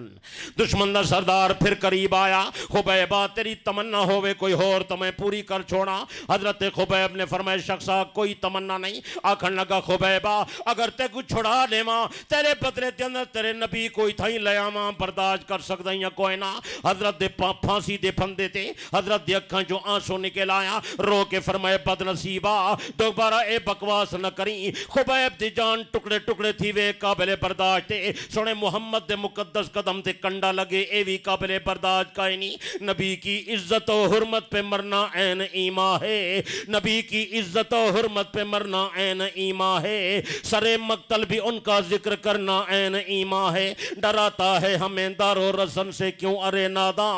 दुश्मन का सरदार फिर करीब आया खुबैबा तेरी तमन्ना होवे कोई होर तमें तो पूरी कर छोड़ा हजरत खुबैब ने फरमाया शख्सा कोई तमन्ना नहीं आखन लगा खुबैबा अगर ते कुछ छुड़ा लेवा तेरे पतरे के अंदर तेरे नबी कोई थी ले आवा बर्दाश्त कर सकता या कोई ना हजरत फांसी दे फंदे ते हजरत अखा चो आंसू निकल आया रो के फरमाए बदनसीबा दोबारा ए बकवास न करी खुबैब की जान टुकड़े टुकड़े थी वे काबिले बर्दाश्त काटे सुने मुहम्मद के मुकदस कदम से कंडा लगे ये भी काबिल बर्दाश्त का नहीं नबी की इज्जत और हरमत पे मरना ऐन ईमा है नबी की इज्जत और हरमत पे मरना ऐन ईमा है सरे मकतल भी उनका जिक्र करना ऐन ईमा है डराता है हमें दारो रसन से क्यों अरे नादा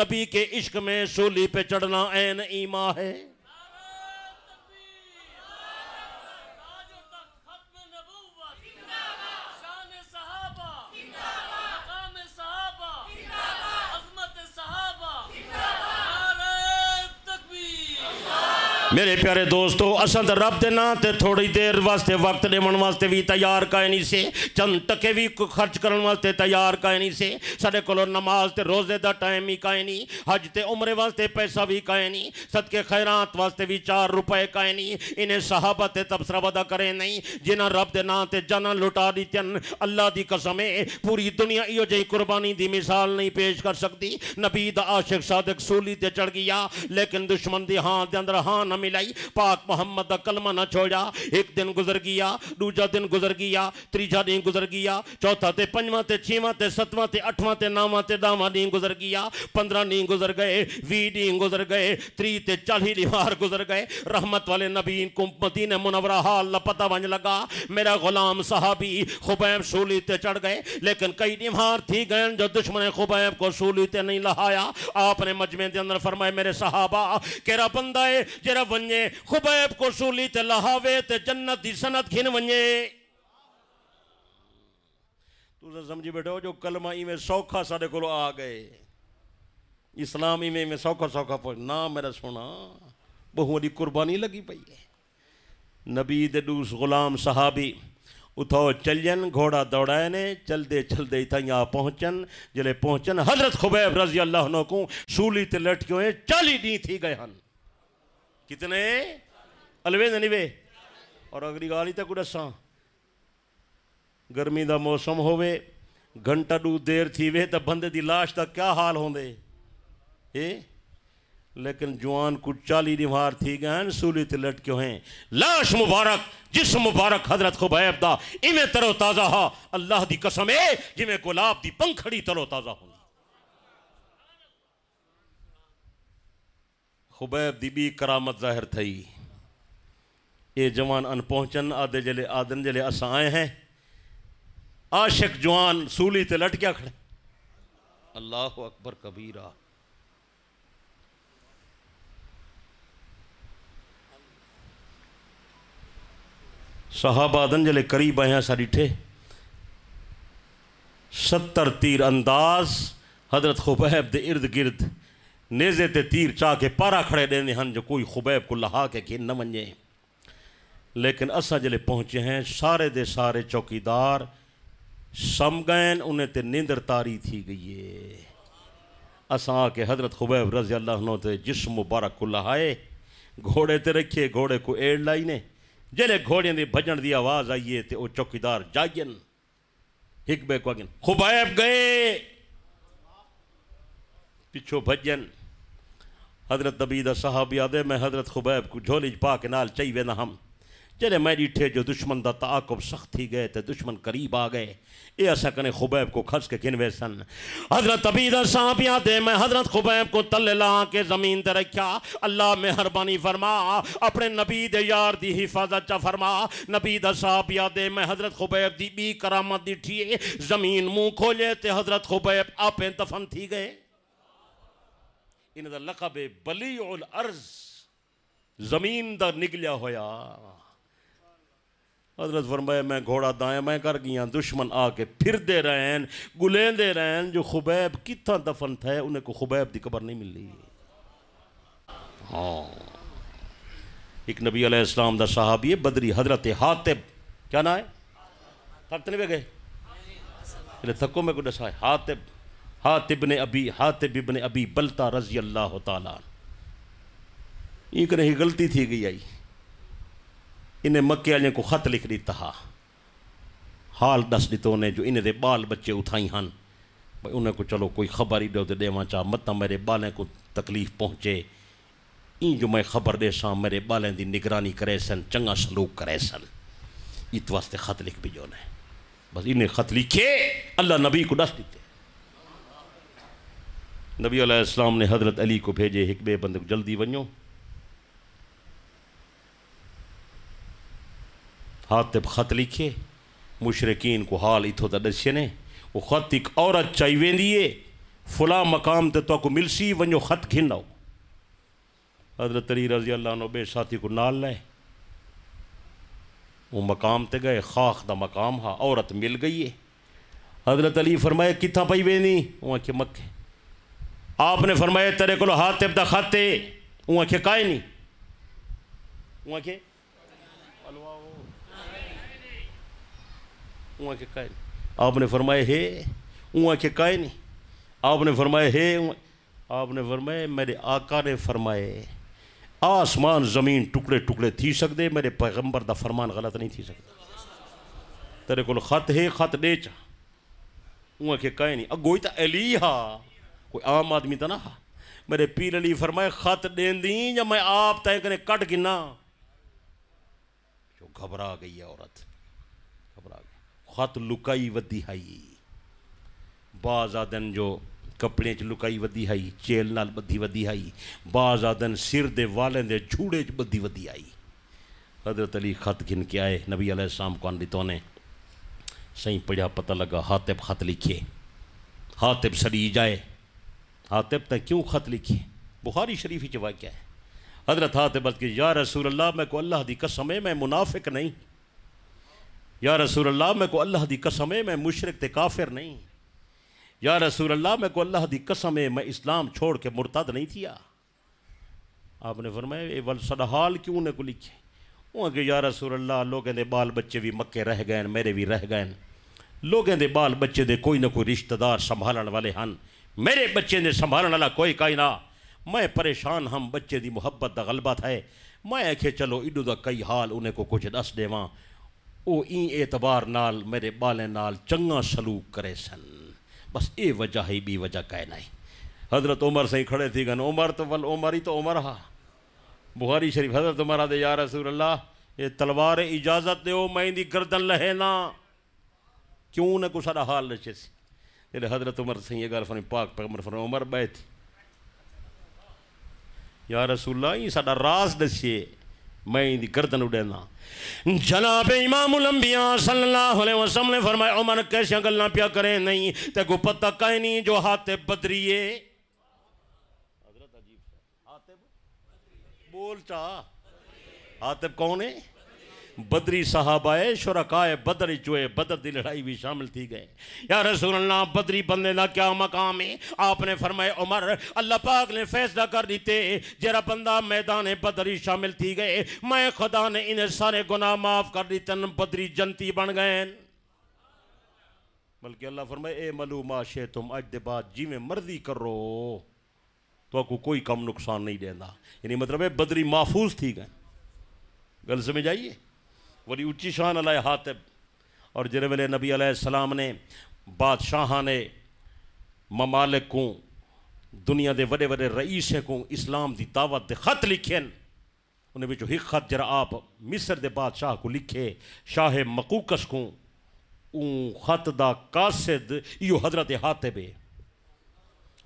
नबी के इश्क में सूली पे चढ़ना ऐन ईमा है मेरे प्यारे दोस्तों असल तो रब के नाते थोड़ी देर वास्ते वक्त लेवन वास्ते भी तैयार का नहीं से चंद तके भी खर्च करने वास्ते तैयार का नहीं से साढ़े को नमाज तो रोजे का टाइम ही का नहीं हज तो उमरे वास्ते पैसा भी का नहीं सदके खैरात वास्ते भी चार रुपए का नहीं इन्हें सहाबत तबसरा वा करे नहीं जिन्हें रब के नाते जन लुटा दी तन अल्लाह की कसम है पूरी दुनिया इोजी कुरबानी की मिसाल नहीं पेश कर सकती नबी द आशिक सादक सूली चढ़ गई लेकिन दुश्मन दी हाँ अंदर हाँ मिलाई पाक मोहम्मद का कलमा ना छोड़ा एक दिन गुजर गया दूजा दिन गुजर गया तीजा दिन गुजर गया चौथा ते पंजवा ते छीवा ते सतवा ते अठवा ते नवा ते दावा दिन गुजर गया पंद्रह दिन गुजर गए वी दिन गुजर गए त्री ते चाली दिन दीवार गुजर गए रहमत वाले नबी को मदीने मुनवरा हाल पता वन लगा मेरा गुलाम साहबी खुबैब सूली ते चढ़ गए लेकिन कई दिन हार थी गए जो दुश्मन खुबैब को सूली ते नहीं लहाया आपने मजमे के अंदर फरमाए मेरे साहबा केरा बंदा है जरा वे ख़ुबैब को सूली ते लहावे ते जन्नत की सनत खिन वे तू समझी बैठो जो कलमा इवें सौखा साढ़े को आ गए इस्लाम इवें इवें सौखा सौखा पहुंच ना मेरा सोना बहु वही कुर्बानी लगी पई है नबी दूस गुलाम साहबी उतो चलियन घोड़ा ने चलते चलते इतना पहुंचन जल्द पहुंचन हजरत खुबैब रजी अल्लाह को सूली ते लटकियो चाली डी थी गए हैं कितने अलवे ननिवे और अगली गाली तक दसा गर्मी का मौसम होवे घंटा डू देर थी वे तो बंदे की लाश का क्या हाल होंगे ए लेकिन जवान कुछ चाली निवार थी गए सूली ते लटक्यो हैं लाश मुबारक जिस मुबारक हजरत को बैबदा इवें तरोताज़ा ताज़ा हा अल्लाह की कसम है जिमें गुलाब की पंखड़ी तरोताज़ा ताज़ा हो की દીબી करामत ज़ाहिर थी ये जवान अनपहुचन आदे जले आदन जले अस आए हैं आशिक जवान सूली ते लटकिया खड़े अल्लाह अकबर कबीरा साहब आदन जले करीब आए हैं असा सत्तर तीर अंदाज हजरत खुबैब दे इर्द गिर्द नेज़े ते तीर चाह के पारा खड़े ॾियनि हन जो कोई ख़ुबैब को लहा कि न मे लेकिन अस जल पहुंचे हैं सारे दे सारे चौकीदार सम गए उन्हें ते तारी थी गई है अस आके हज़रत ख़ुबैब रज़ी अल्लाह ते जिस्म मुबारक को लहाए घोड़े ते रखिए घोड़े को एड़ लाई ने जॾहिं घोड़े ते भजन की आवाज़ आई है तो चौकीदार जागन एक ॿिए को ख़ुबैब गए पिछो भजन हजरत नबीद साहब याद मैं हजरत खुबैब को झोली पा के नाल चई ना हम जेड़े मैं डिठे जो दुश्मन का ताकुब सख्त ही गए तो दुश्मन करीब आ गए ये असा कने खुबैब को खस के वे सन हजरत अबीद साहब याद मैं हजरत खुबैब को तल ला के जमीन ते रखा अल्लाह मेहरबानी फरमा अपने नबी दे यार दी हिफाजत चा फरमा नबी द साहब याद मैं हजरत खुबैब दी बी करामत डिठिए जमीन मुँह खोले तो हजरत खुबैब आपे दफन थी गए इन लकब बली उल अर्ज जमीन का निकलिया होया हजरत फरमाया मैं घोड़ा दाएं मैं कर गया दुश्मन आके फिर दे रहन गुलेंदे रहन जो खुबैब कितना दफन था उन्हें को खुबैब की खबर नहीं मिली हाँ एक नबी अलैहिस्सलाम दा साहबी है बदरी हजरत हातिब क्या ना है थकते तो नहीं गए थको मेरे को दसा हातिब हातिब अबी हातिब इबन अबी बलता रजी अल्लाह तीन कहीं गलती थी गई आई इन्हें मके वाले को खत लिख दिता हा हाल दस दितो उन्हें जो इन्हें बाल बच्चे उठाई हैं भाई उन्हें को चलो कोई खबर ही दे चाह मत मेरे बाले को तकलीफ पहुँचे इं जो मैं खबर सा मेरे बाले की निगरानी करे सन चंगा सलूक करे सन इत वास्ते खत लिख भी जो ने बस इन्हें खत लिखे अल्लाह नबी को दस दिते नबी अलाम ने हज़रत अली को भेजे बे बंद जल्दी हाथ तब ख़त लिखे मुशरक़ीन को हाल इथो त ने वो ख़त एक औरत चई वेंदी फुला मक़ाम तो तोखे मिलसी वनो ख़त घिनो हज़रत अली रज़ी अल्लाह ॿिए साथी को नाल लाए वो मकाम ते गए खाख का मकाम हा औरत मिल गई है हज़रत अली फरमाए किथा पई वेंदी वो खे मखे आपने फरमाया तेरे को हाथ तब खाते ऊँ आखे काए नहीं ऊँ आखे ऊँ आखे काए नहीं आपने फरमाया हे ऊँ आखे काए नहीं आपने फरमाया हे आपने फरमाया मेरे आका ने फरमाए आसमान ज़मीन टुकड़े टुकड़े थी सकते मेरे पैगंबर का फरमान गलत नहीं थी सकता तेरे को खत है खत दे चा ऊँ आखे काए नहीं अगोई तो अली हा कोई आम आदमी तो ना हा मेरे पीर अली फरमाए खत देन दी या मैं आप तय करें कट गिना घबरा गई है औरत घबरा गई खत लुकाई वधी हाई बाजादन जो कपड़े च लुकई वधी हाई चेल नाल बधी वधी हाई बाजादन सिर दे वाले दे झूड़े च बधी वधी आई हजरत अली खत गिन के आए नबी शाम को भी तोने सही पढ़ा पता लगा हातिब खत लिखे हातिब सरी जाए हातिब तक क्यों ख़त लिखे बुखारी शरीफ ही जवा क्या है हजरत हातिब के या रसूल अल्लाह मैं को अल्लाह दी कसम है मैं मुनाफिक नहीं या रसूल अल्लाह मैं को अल्लाह दी कसम है मैं मुशरक त काफिर नहीं या रसूल अल्लाह मैं को अल्लाह दी कसम है मैं इस्लाम छोड़ के मुर्तद नहीं थिया आपने फरमाया ये वल सदहाल क्यों ने को लिखे उन्हें कि यार रसूल अल्लाह लोगों के बाल बच्चे भी मक्के रह गए मेरे भी रह गए लोगों के बाल बच्चे दे कोई ना कोई रिश्तेदार संभालने वाले हैं मेरे बच्चे ने संभालने वाला कोई काई ना मैं परेशान हम बच्चे की मुहब्बत का गलबा था मैं आखे चलो इडू का कई हाल उन्हें को कुछ दस देव वो ई एतबार नाल मेरे बाले नाल चंगा सलूक करे सन बस ये वजह ही बी वजह कह नहीं हज़रत उमर सही खड़े थी गन उमर तो वल उमर ही तो उमर हा बुहारी शरीफ हज़रत उमर आदे यार रसूल अल्लाह ये तलवार इजाज़त दो मैं इंदी गर्दन लहे ना क्यों न कुछ हाल नचे सी એટલે હજરત ઉમર સિંહ એ ગાલ ફરી પાક પેગંબર ફરી ઉમર બેઠી યા રસુલ્લા એ સાડા રાસ દસીએ मैं इंदी गर्दन उड़ेना जनाब इमामुल अंबिया सल्लल्लाहु अलैहि वसल्लम ने फरमाया उमर कैसे गल्ला पिया करे नहीं ते को पता कह नहीं जो हाथे बदरीए हजरत अजीब हाथे बोलता हातिब कौन है बदरी साहबाए शुरकाए बदर जो है बदर की लड़ाई भी शामिल थी गए या रसूल अल्लाह बदरी बंदे का क्या मकाम है आपने फरमाए उमर अल्लाह पाक ने फैसला कर दीते जरा बंदा मैदान बदरी शामिल थी गए मैं खुदा ने इन्हें सारे गुनाह माफ़ कर दी तन बदरी जनती बन गए बल्कि अल्लाह फरमाए ए मलूमा शे तुम अज दे बाद जिमें मर्जी करो तो आपको कोई कम नुकसान नहीं देना यानी मतलब है बदरी महफूज थी गए गल समझ आइए वली ऊंची शान अल हातिब और वेले नबी सलाम ने बादशाह ने ममालिक को दुनिया के वे वे रईसें को इस्लाम की दावत के खत लिखे उन खत जरा आप मिस्र के बादशाह को लिखे शाह मकूकस को खत का कासिद इो हजरत हातिब है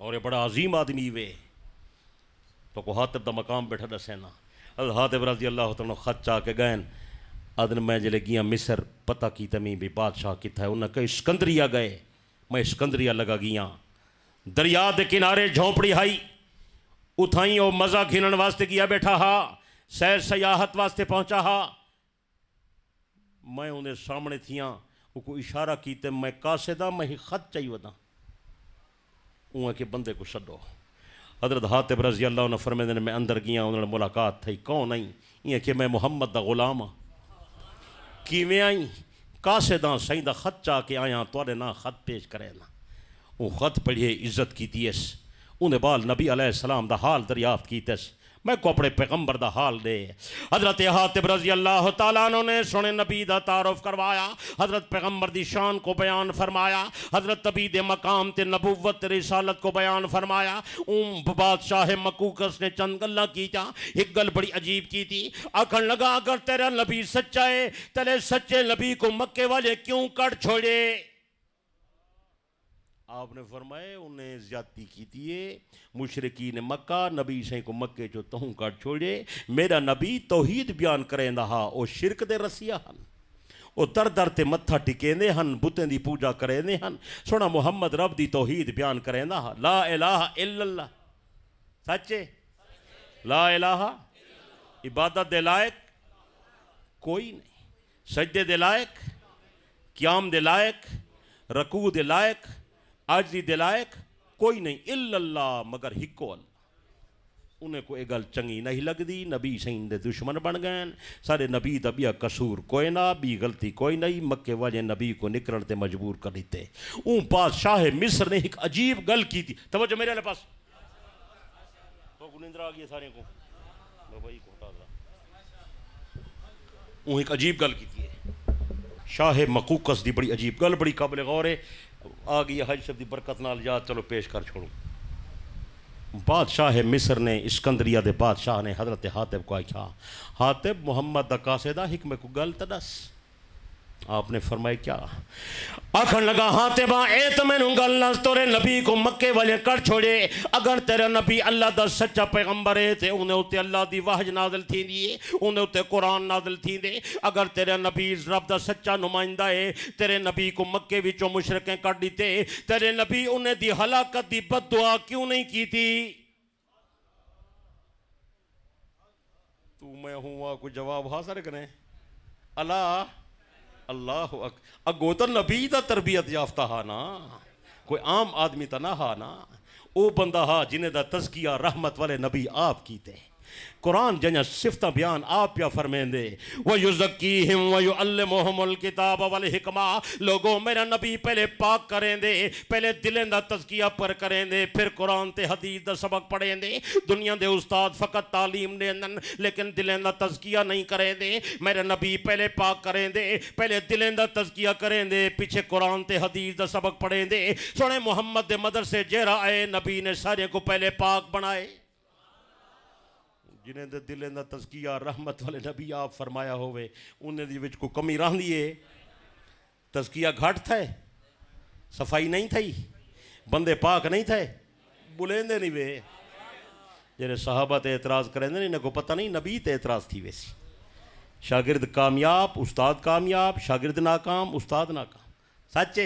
और ये बड़ा अजीम आदमी वे तो को हातिब का मकाम बैठा दसेना हातिब रजी अल्लाह तुम खत चाह के गए अदन मैं जल्द गियाँ मिसर पता की तमी भी बादशाह किथा उन्हें कहीं सिकंदरिया गए मैं सिकंदरिया लगा गियाँ दरिया के किनारे झोंपड़ी हाई उथाई और मज़ा खेलन वास्ते किया बैठा हा सैर सयाहत वास्ते पहुंचा हा मैं उन्हें सामने थिया उनको इशारा कीते मैं कासेदा मैं ही खत चाहिए वदा उन्हें के बंदे को छो हजरत हातिब रजी अल्लाह ने मैं अंदर गया उन्होंने मुलाकात थी कौन आई इं मैं मोहम्मद का गुलाम हाँ किवें आई कासेदा सही दा ख़त चा के आया थोड़े ना ख़त पेश करे ना वो ख़त पढ़िए इज्जत की दीस उन्हें बाल नबी अलैहिस्सलाम दा हाल दरियाफ्त कीतस मैं को अपने पैगंबर का हाल दे हजरत हातिब रजी अल्लाह तला ने सुने नबी का तारुफ करवाया हजरत पैगंबर की शान को बयान फरमाया हजरत तबी दे मकाम ते नबूवत रिसालत को बयान फरमाया उम बादशाह मकूकस ने चंद गल की एक गल बड़ी अजीब की थी आखन लगा अगर तेरा नबी सच्चा है तेरे सच्चे नबी को मक्के वाले क्यों कट छोड़े आपने फरमाए उन्हें ज्यादा की थी मुशरकी ने मक्का नबी सही को मक्के चो तहू का छोड़े मेरा नबी तोहीद बयान करें हा वह शिरक दे रसिया हैं वह दर दर से मत्था टिकेंदे हैं बुतें की पूजा करेंदे हैं सुना मुहम्मद रब की तोहीद बयान करें हा ला एलाह इला सचे ला एलाह इबादत दे लायक कोई नहीं सजदे दे लायक क्याम दे लायक रकू दे लायक आजी दिलायक कोई नहीं इल्ला मगर हिको अल्लाह उन्हें कोई गल चंगी नहीं लगती नबी सही के दुश्मन बन गए सारे नबी का कसूर कोई ना भी गलती कोई नहीं मक्के वाले नबी को निकलने मजबूर कर दीते ऊ बादशाह मिस्र ने एक अजीब गल की थी तवज्जो मेरे पास तो आ गई सारे को ऊ एक अजीब गल की शाह मकूकस की बड़ी अजीब गल बड़ी काबिल गौर है आ गई हज शब्द की बरकत नाल याद चलो पेश कर छोड़ो बादशाह मिस्र ने इस्कंदरिया के बादशाह ने हजरत हातिब को आख्या हातिब मुहम्मद का कासेदा हिकमे को गल दस आपने फरमाया क्या आखन लगा हाँ ते बा ए तो मैं गल नस तोरे नबी को मक्के वाले कर छोड़े अगर तेरा नबी अल्लाह दा सच्चा पैगंबर है ते उन्हें उत्ते अल्लाह दी वाहज नाज़िल थी है उन्हें उत्ते कुरान थी दे अगर तेरा नबी रब दा सच्चा नुमाइंदा है तेरे नबी को मक्के विचों मुशरकें कर दिते तेरे नबी उन्हें दी हलाकत दी दुआ क्यों नहीं की थी तू मैं हूँ को जवाब हासिल करें अल्लाह अल्लाह अक अगोतर नबी का तरबियत याफ्ता हा ना कोई आम आदमी तो ना हा ना वह बंदा हा जिन्हें तस्किया तजकिया रहमत वाले नबी आप कीते हैं कुरान जन सिफ्त बयान आप पिया फरमेंदे वह युजकी हिम वयु अल्लमोहमुल किताब वाल हिकमा लोगो मेरा नबी पहले पाक करें दे पहले दिलें का तजकिया पर करें दे फिर कुरान ते हदीस का सबक पढ़ें दे दुनिया के उस्ताद फकत तालीम देन लेकिन दिलें का तजकिया नहीं करें दे मेरे नबी पहले पाक करें दे पहले दिलें का तजकिया करें दे पिछे कुरान ते हदीस का सबक पढ़ें दे सोने मुहम्मद के मदरसे जेरा आए नबी ने सारे को पहले पाक बनाए जिन्हें दिले का तस्किया रहमत वाले नबी आप फरमाया हो कमी रही है तस्किया घट थे सफाई नहीं थी बंदे पाक नहीं थे बुलेंदे नहीं वे जे साहबा एतराज़ करेंगे नहीं को पता नहीं नबी तो एतराज़ थी वैसी शागिर्द कामयाब उस्ताद कामयाब शागिर्द नाकाम उस्ताद नाकाम सच्चे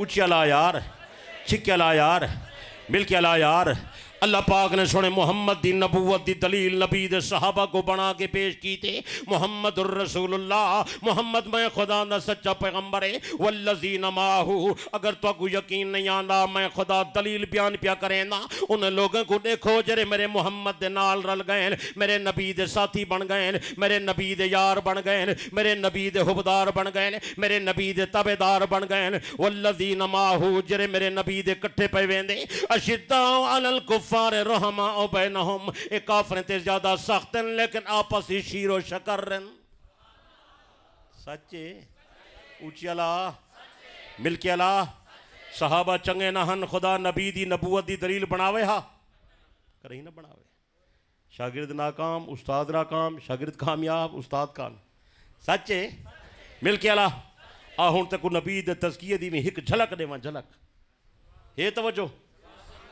है यार छिक यार मिल के यार अल्लाह पाक ने सुने मुहम्मद की नबूत की दलील नबी दे साहबा को बना के पेश किते मुहम्मद रसूलुल्लाह मुहम्मद मैं खुदा ना सच्चा पैगंबर है वल्लजी नमाहू अगर तो को यकीन नहीं आना मैं खुदा दलील बयान पिया करें ना उन लोगों को देखो जरे मेरे मुहम्मद के नाल रल गए मेरे नबी दे साथी बन गए मेरे नबी दे यार बन गए मेरे नबी दे हुबदार बन गए मेरे नबी दे तबेदार बन गए वल्लजी नमाहू जरे मेरे नबी दे कट्ठे पे वेंदे अशिदा अनल कुफार रहमा ओबैन हम ये काफर तो ज़्यादा सख्त हैं लेकिन आपस ही शीरो शकर सच्चे उची अला मिलके अला सहाबा चंगे ना हन खुदा नबी दी नबूत दी दलील बनावे हा करे ना बनावे शागिर्द नाकाम उस्ताद नाकाम शागिर्द कामयाब उस्ताद काम सच है मिल के अला आ हूं तक नबी तस्कीए दी में एक झलक देव झलक हे तवजो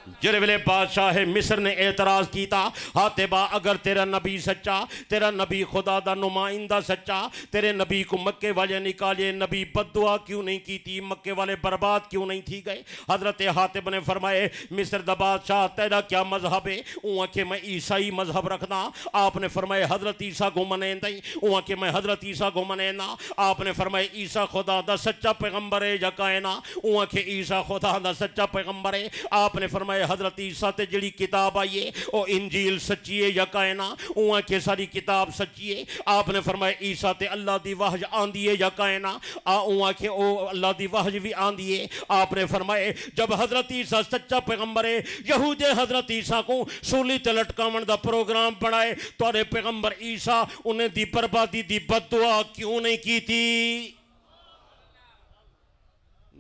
वे बादशाह मिस्र ने एतराज़ किया बा अगर तेरा नबी सच्चा तेरा नबी खुदा का नुमाइंदा सच्चा तेरे नबी को मक्के वाले निकाले नबी बदुआ क्यों नहीं की थी मक्के वाले बर्बाद क्यों नहीं थी गए हजरत हातिब ने फरमाए मिस्र द बादशाह तेरा क्या मजहब है ऊँ के मैं ईसाई मजहब रखना आपने फरमाए हजरत ईसा को मने दई ऊँ के मैं हजरत ईसा को मने ना आपने फरमाए ईसा खुदा का सच्चा पैगम्बर है या ना ऊँ के ईसा खुदा का सच्चा पैगम्बर है आपने फरमाया फरमाए हजरत ईसा ते जड़ी किताब आई है और इंजील सच्ची है या कायना उहाँ के सारी किताब सच्ची है आपने फरमाए ईसा ते अल्लाह की वाहज आंदी है या कायना आ उहाँ के ओ अल्लाह की वाहज भी आंदी है आपने फरमाए जब हजरत ईसा सच्चा पैगंबर है यहूद हजरत ईसा को सूली ते लटकावन का प्रोग्राम बनाए थोड़े पैगंबर ईसा उन्हें दी बर्बादी की बदुआ क्यों नहीं की थी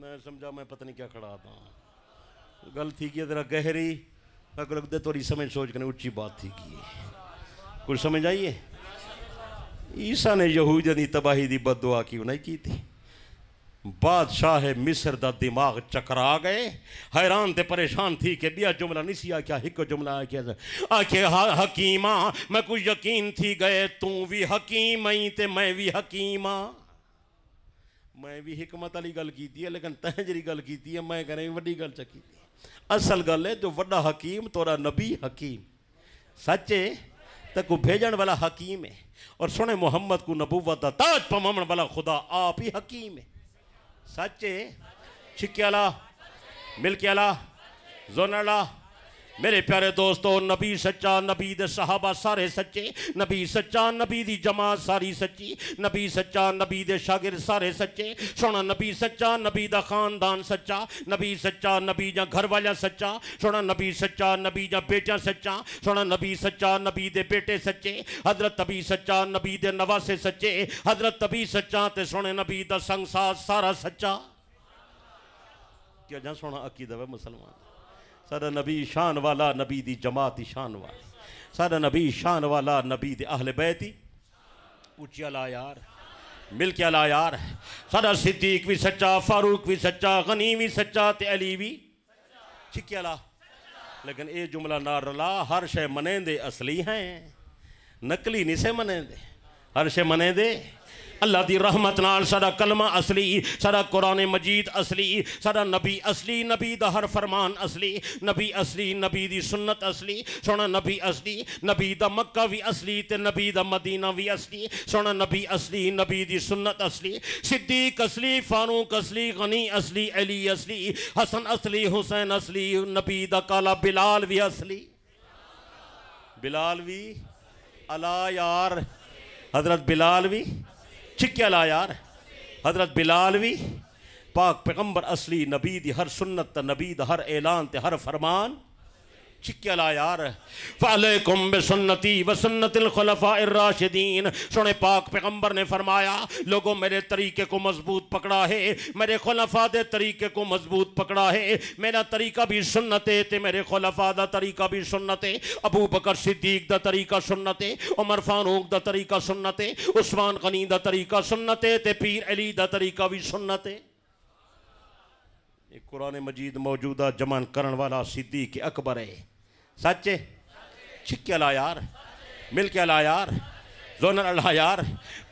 मैं समझा मैं पता नहीं क्या खड़ा था गल थी कि तेरा गहरी अगर लगते थोड़ी समझ सोच कर उच्ची बात थी की कुछ समझ आइए ईसा ने यहूदियों की तबाही की बदुआ की नहीं की थी बादशाह मिस्र का दिमाग चकरा गए हैरान थे परेशान थी कि बिया जुमला नहीं सिया आख्या एक जुमला क्या आखे हा हकीमा मैं कुछ यकीन थी गए तू भी हकीम आई तो मैं भी हकीमा मैं भी हिकमत वाली गल की लेकिन तह जी गल की मैं करें वही गल चकी थी असल गल है जो वड्डा हकीम तोरा नबी हकीम सचे तक तो को भेजन वाला हकीम है और सुने मोहम्मद को नबूवत का ताज पमावण वाला खुदा आप ही हकीम है सच है छिके अला मिलके जोन मेरे प्यारे दोस्तों नबी सच्चा नबी दे सहाबा सारे सच्चे नबी सच्चा नबी दी जमात सारी सच्ची नबी सच्चा नबी दे शागिर सारे सच्चे सोना नबी सच्चा नबी दा खानदान सच्चा नबी सच्चा नबी जा घर वाला सच्चा सोना नबी सच्चा नबी जा बेटा सच्चा सोना नबी सच्चा नबी दे बेटे सच्चे हजरत तबी सच्चा नबी दे नवासे सच्चे हजरत तबी सच्चा ते सोने नबी दा संसार सारा सच्चा क्या जा सोना अकीदा वे मुसलमान साढ़ा नबी शान वाला नबी दी जमात ही शान वाला साढ़ा नबी शान वाला नबी दे अहल बैत ही उच्ची अला यार मिल के अला यार सादा सिद्दीक भी सच्चा फारूक भी सच्चा गनी भी सच्चा ते अली भी छिके अला लेकिन ये जुमला ना रला हर शे मने दे असली हैं नकली नहीं से मने दे हर शे मने दे अल्लाह की रहमत नाल सारा कलमा असली सारा कुरान मजीद असली सारा नबी असली नबी का हर फरमान असली नबी असली नबी की सुन्नत असली सोना नबी असली नबी का मक्का भी असली तो नबी का मदीना भी असली सोना नबी असली नबी की सुन्नत असली सिद्दीक असली फारूक असली गनी असली अली असली हसन असली हुसैन असली नबी का काला बिलाल भी असली बिलाल भी अला यार हजरत बिलाल भी चिक्के ला यार हजरत बिलाल भी पाक पैगम्बर असली नबी दी हर सुन्नत नबी हर ऐलान ते हर फरमान ചിക്കല യാർ ഫഅലൈക്കും ബിസുന്നതി पाक पैगंबर ने फरमाया लोगो मेरे तरीके को मजबूत पकड़ा है मेरे खलफा दे तरीके को मजबूत पकड़ा है मेरा तरीका भी सुन्नत है मेरे खलफा दा तरीका भी सुन्नत है अबू बकर सिद्दीक दा तरीका सुन्नत है उमर फारूक दा तरीका सुन्नत है उस्मान गनी दा तरीका सुन्नत है पीर अली दा तरीका भी सुन्नत है कुरान मजीद मौजूदा जमान करने वाला सिद्दीक अकबर है सच्चे छिक के ला यार मिल के ला यार अल यार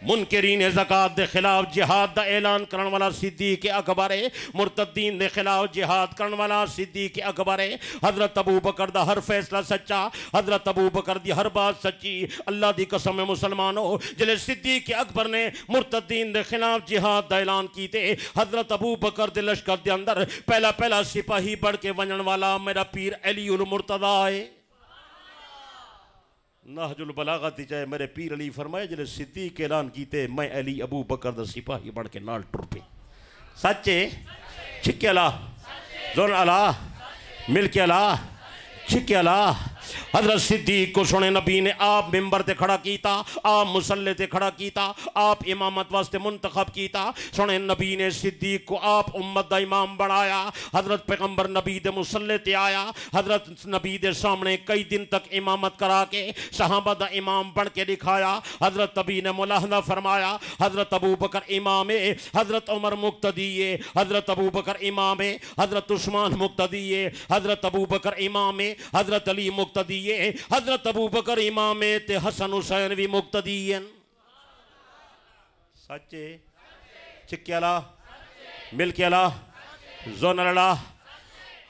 मुनकरीन जक़ात के खिलाफ जिहाद का ऐलान करने वाला के अकबर है मुरतदीन के खिलाफ जिहाद करने वाला के अकबर है हजरत अबू बकर का हर फैसला सच्चा हजरत अबू बकर की हर बात सच्ची अल्लाह की कसम मुसलमान हो सिद्दी के अकबर ने मुरतदीन के खिलाफ जिहाद का ऐलान किए हजरत अबू बकर के लश्कर के अंदर पहला पहला सिपाही बढ़ के वजन वाला मेरा पीर अली उल मुर्तदा है नाहजुल बलागत दी जाए मेरे पीर अली फरमाए जिन्हें के ऐलान किए मैं अली अबू बकर सिपाही बन के नाल टुर पे सचे छिके अला जोर अला मिल के अला छिके अला हजरत सिद्दीक को सुने नबी ने आप मिम्बर से खड़ा किया आप मुसल्ले से खड़ा किया आप इमामत वास्ते मुंतखब किया सुने नबी ने सिद्दीक को आप उम्मत का इमाम बनाया हजरत पैगंबर नबी दे मुसल्ले ते आया हजरत नबी दे सामने कई दिन तक इमामत करा के सहाबा का इमाम बन के दिखाया हजरत तबी ने मुलाहदा फरमाया हजरत अबू बकर इमाम हजरत उमर मुख्तदिए हजरत अबू बकर इमाम हजरत उस्मान मुख्तदिए हजरत अबू बकर इमाम हजरत अली मुक्त मुक्तदिये हजरत अबू बकर इमामे ते हसन हुसैन भी मुक्तदियन सच्चे चिक्याला मिलकेला जोनरला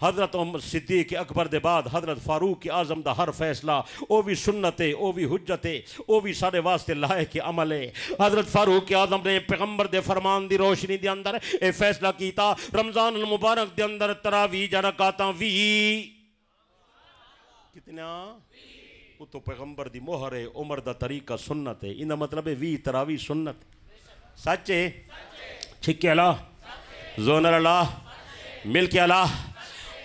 हजरत उमर सिद्दीक अकबर के बाद हजरत फारूक आजम का हर फैसला वो भी सुन्नत है वह भी हुजत है वह भी साढ़े वास्ते लायक अमल है हजरत फारूक आजम ने पैगंबर के फरमान की रोशनी के अंदर यह फैसला किया रमजान मुबारक के अंदर तरावी जरकात भी कितना वो तो पैगंबर दी मोहर है उमर दा तरीका सुन्नत है इनका मतलब है वी तरावी सुन्नत सच है छिके अला जोनर अला मिल के अला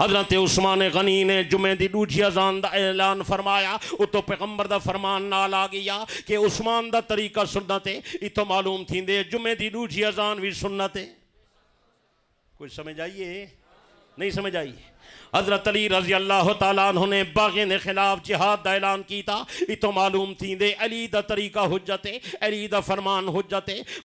हजरत उस्मान गनी ने जुमे की दूजी अजान का ऐलान फरमाया उतो पैगंबर का फरमान नाल आ गया कि उस्मान का तरीका सुनत है इतों मालूम थींदे जुमे की दूजी अजान भी सुनत है कुछ समझ आइए नहीं समझ आइए हजरत अली रजी अल्लाह तु ने बागे के खिलाफ जिहाद का ऐलान किया तो मालूम थी दे अली द तरीका हुजत अली द फरमान हुजत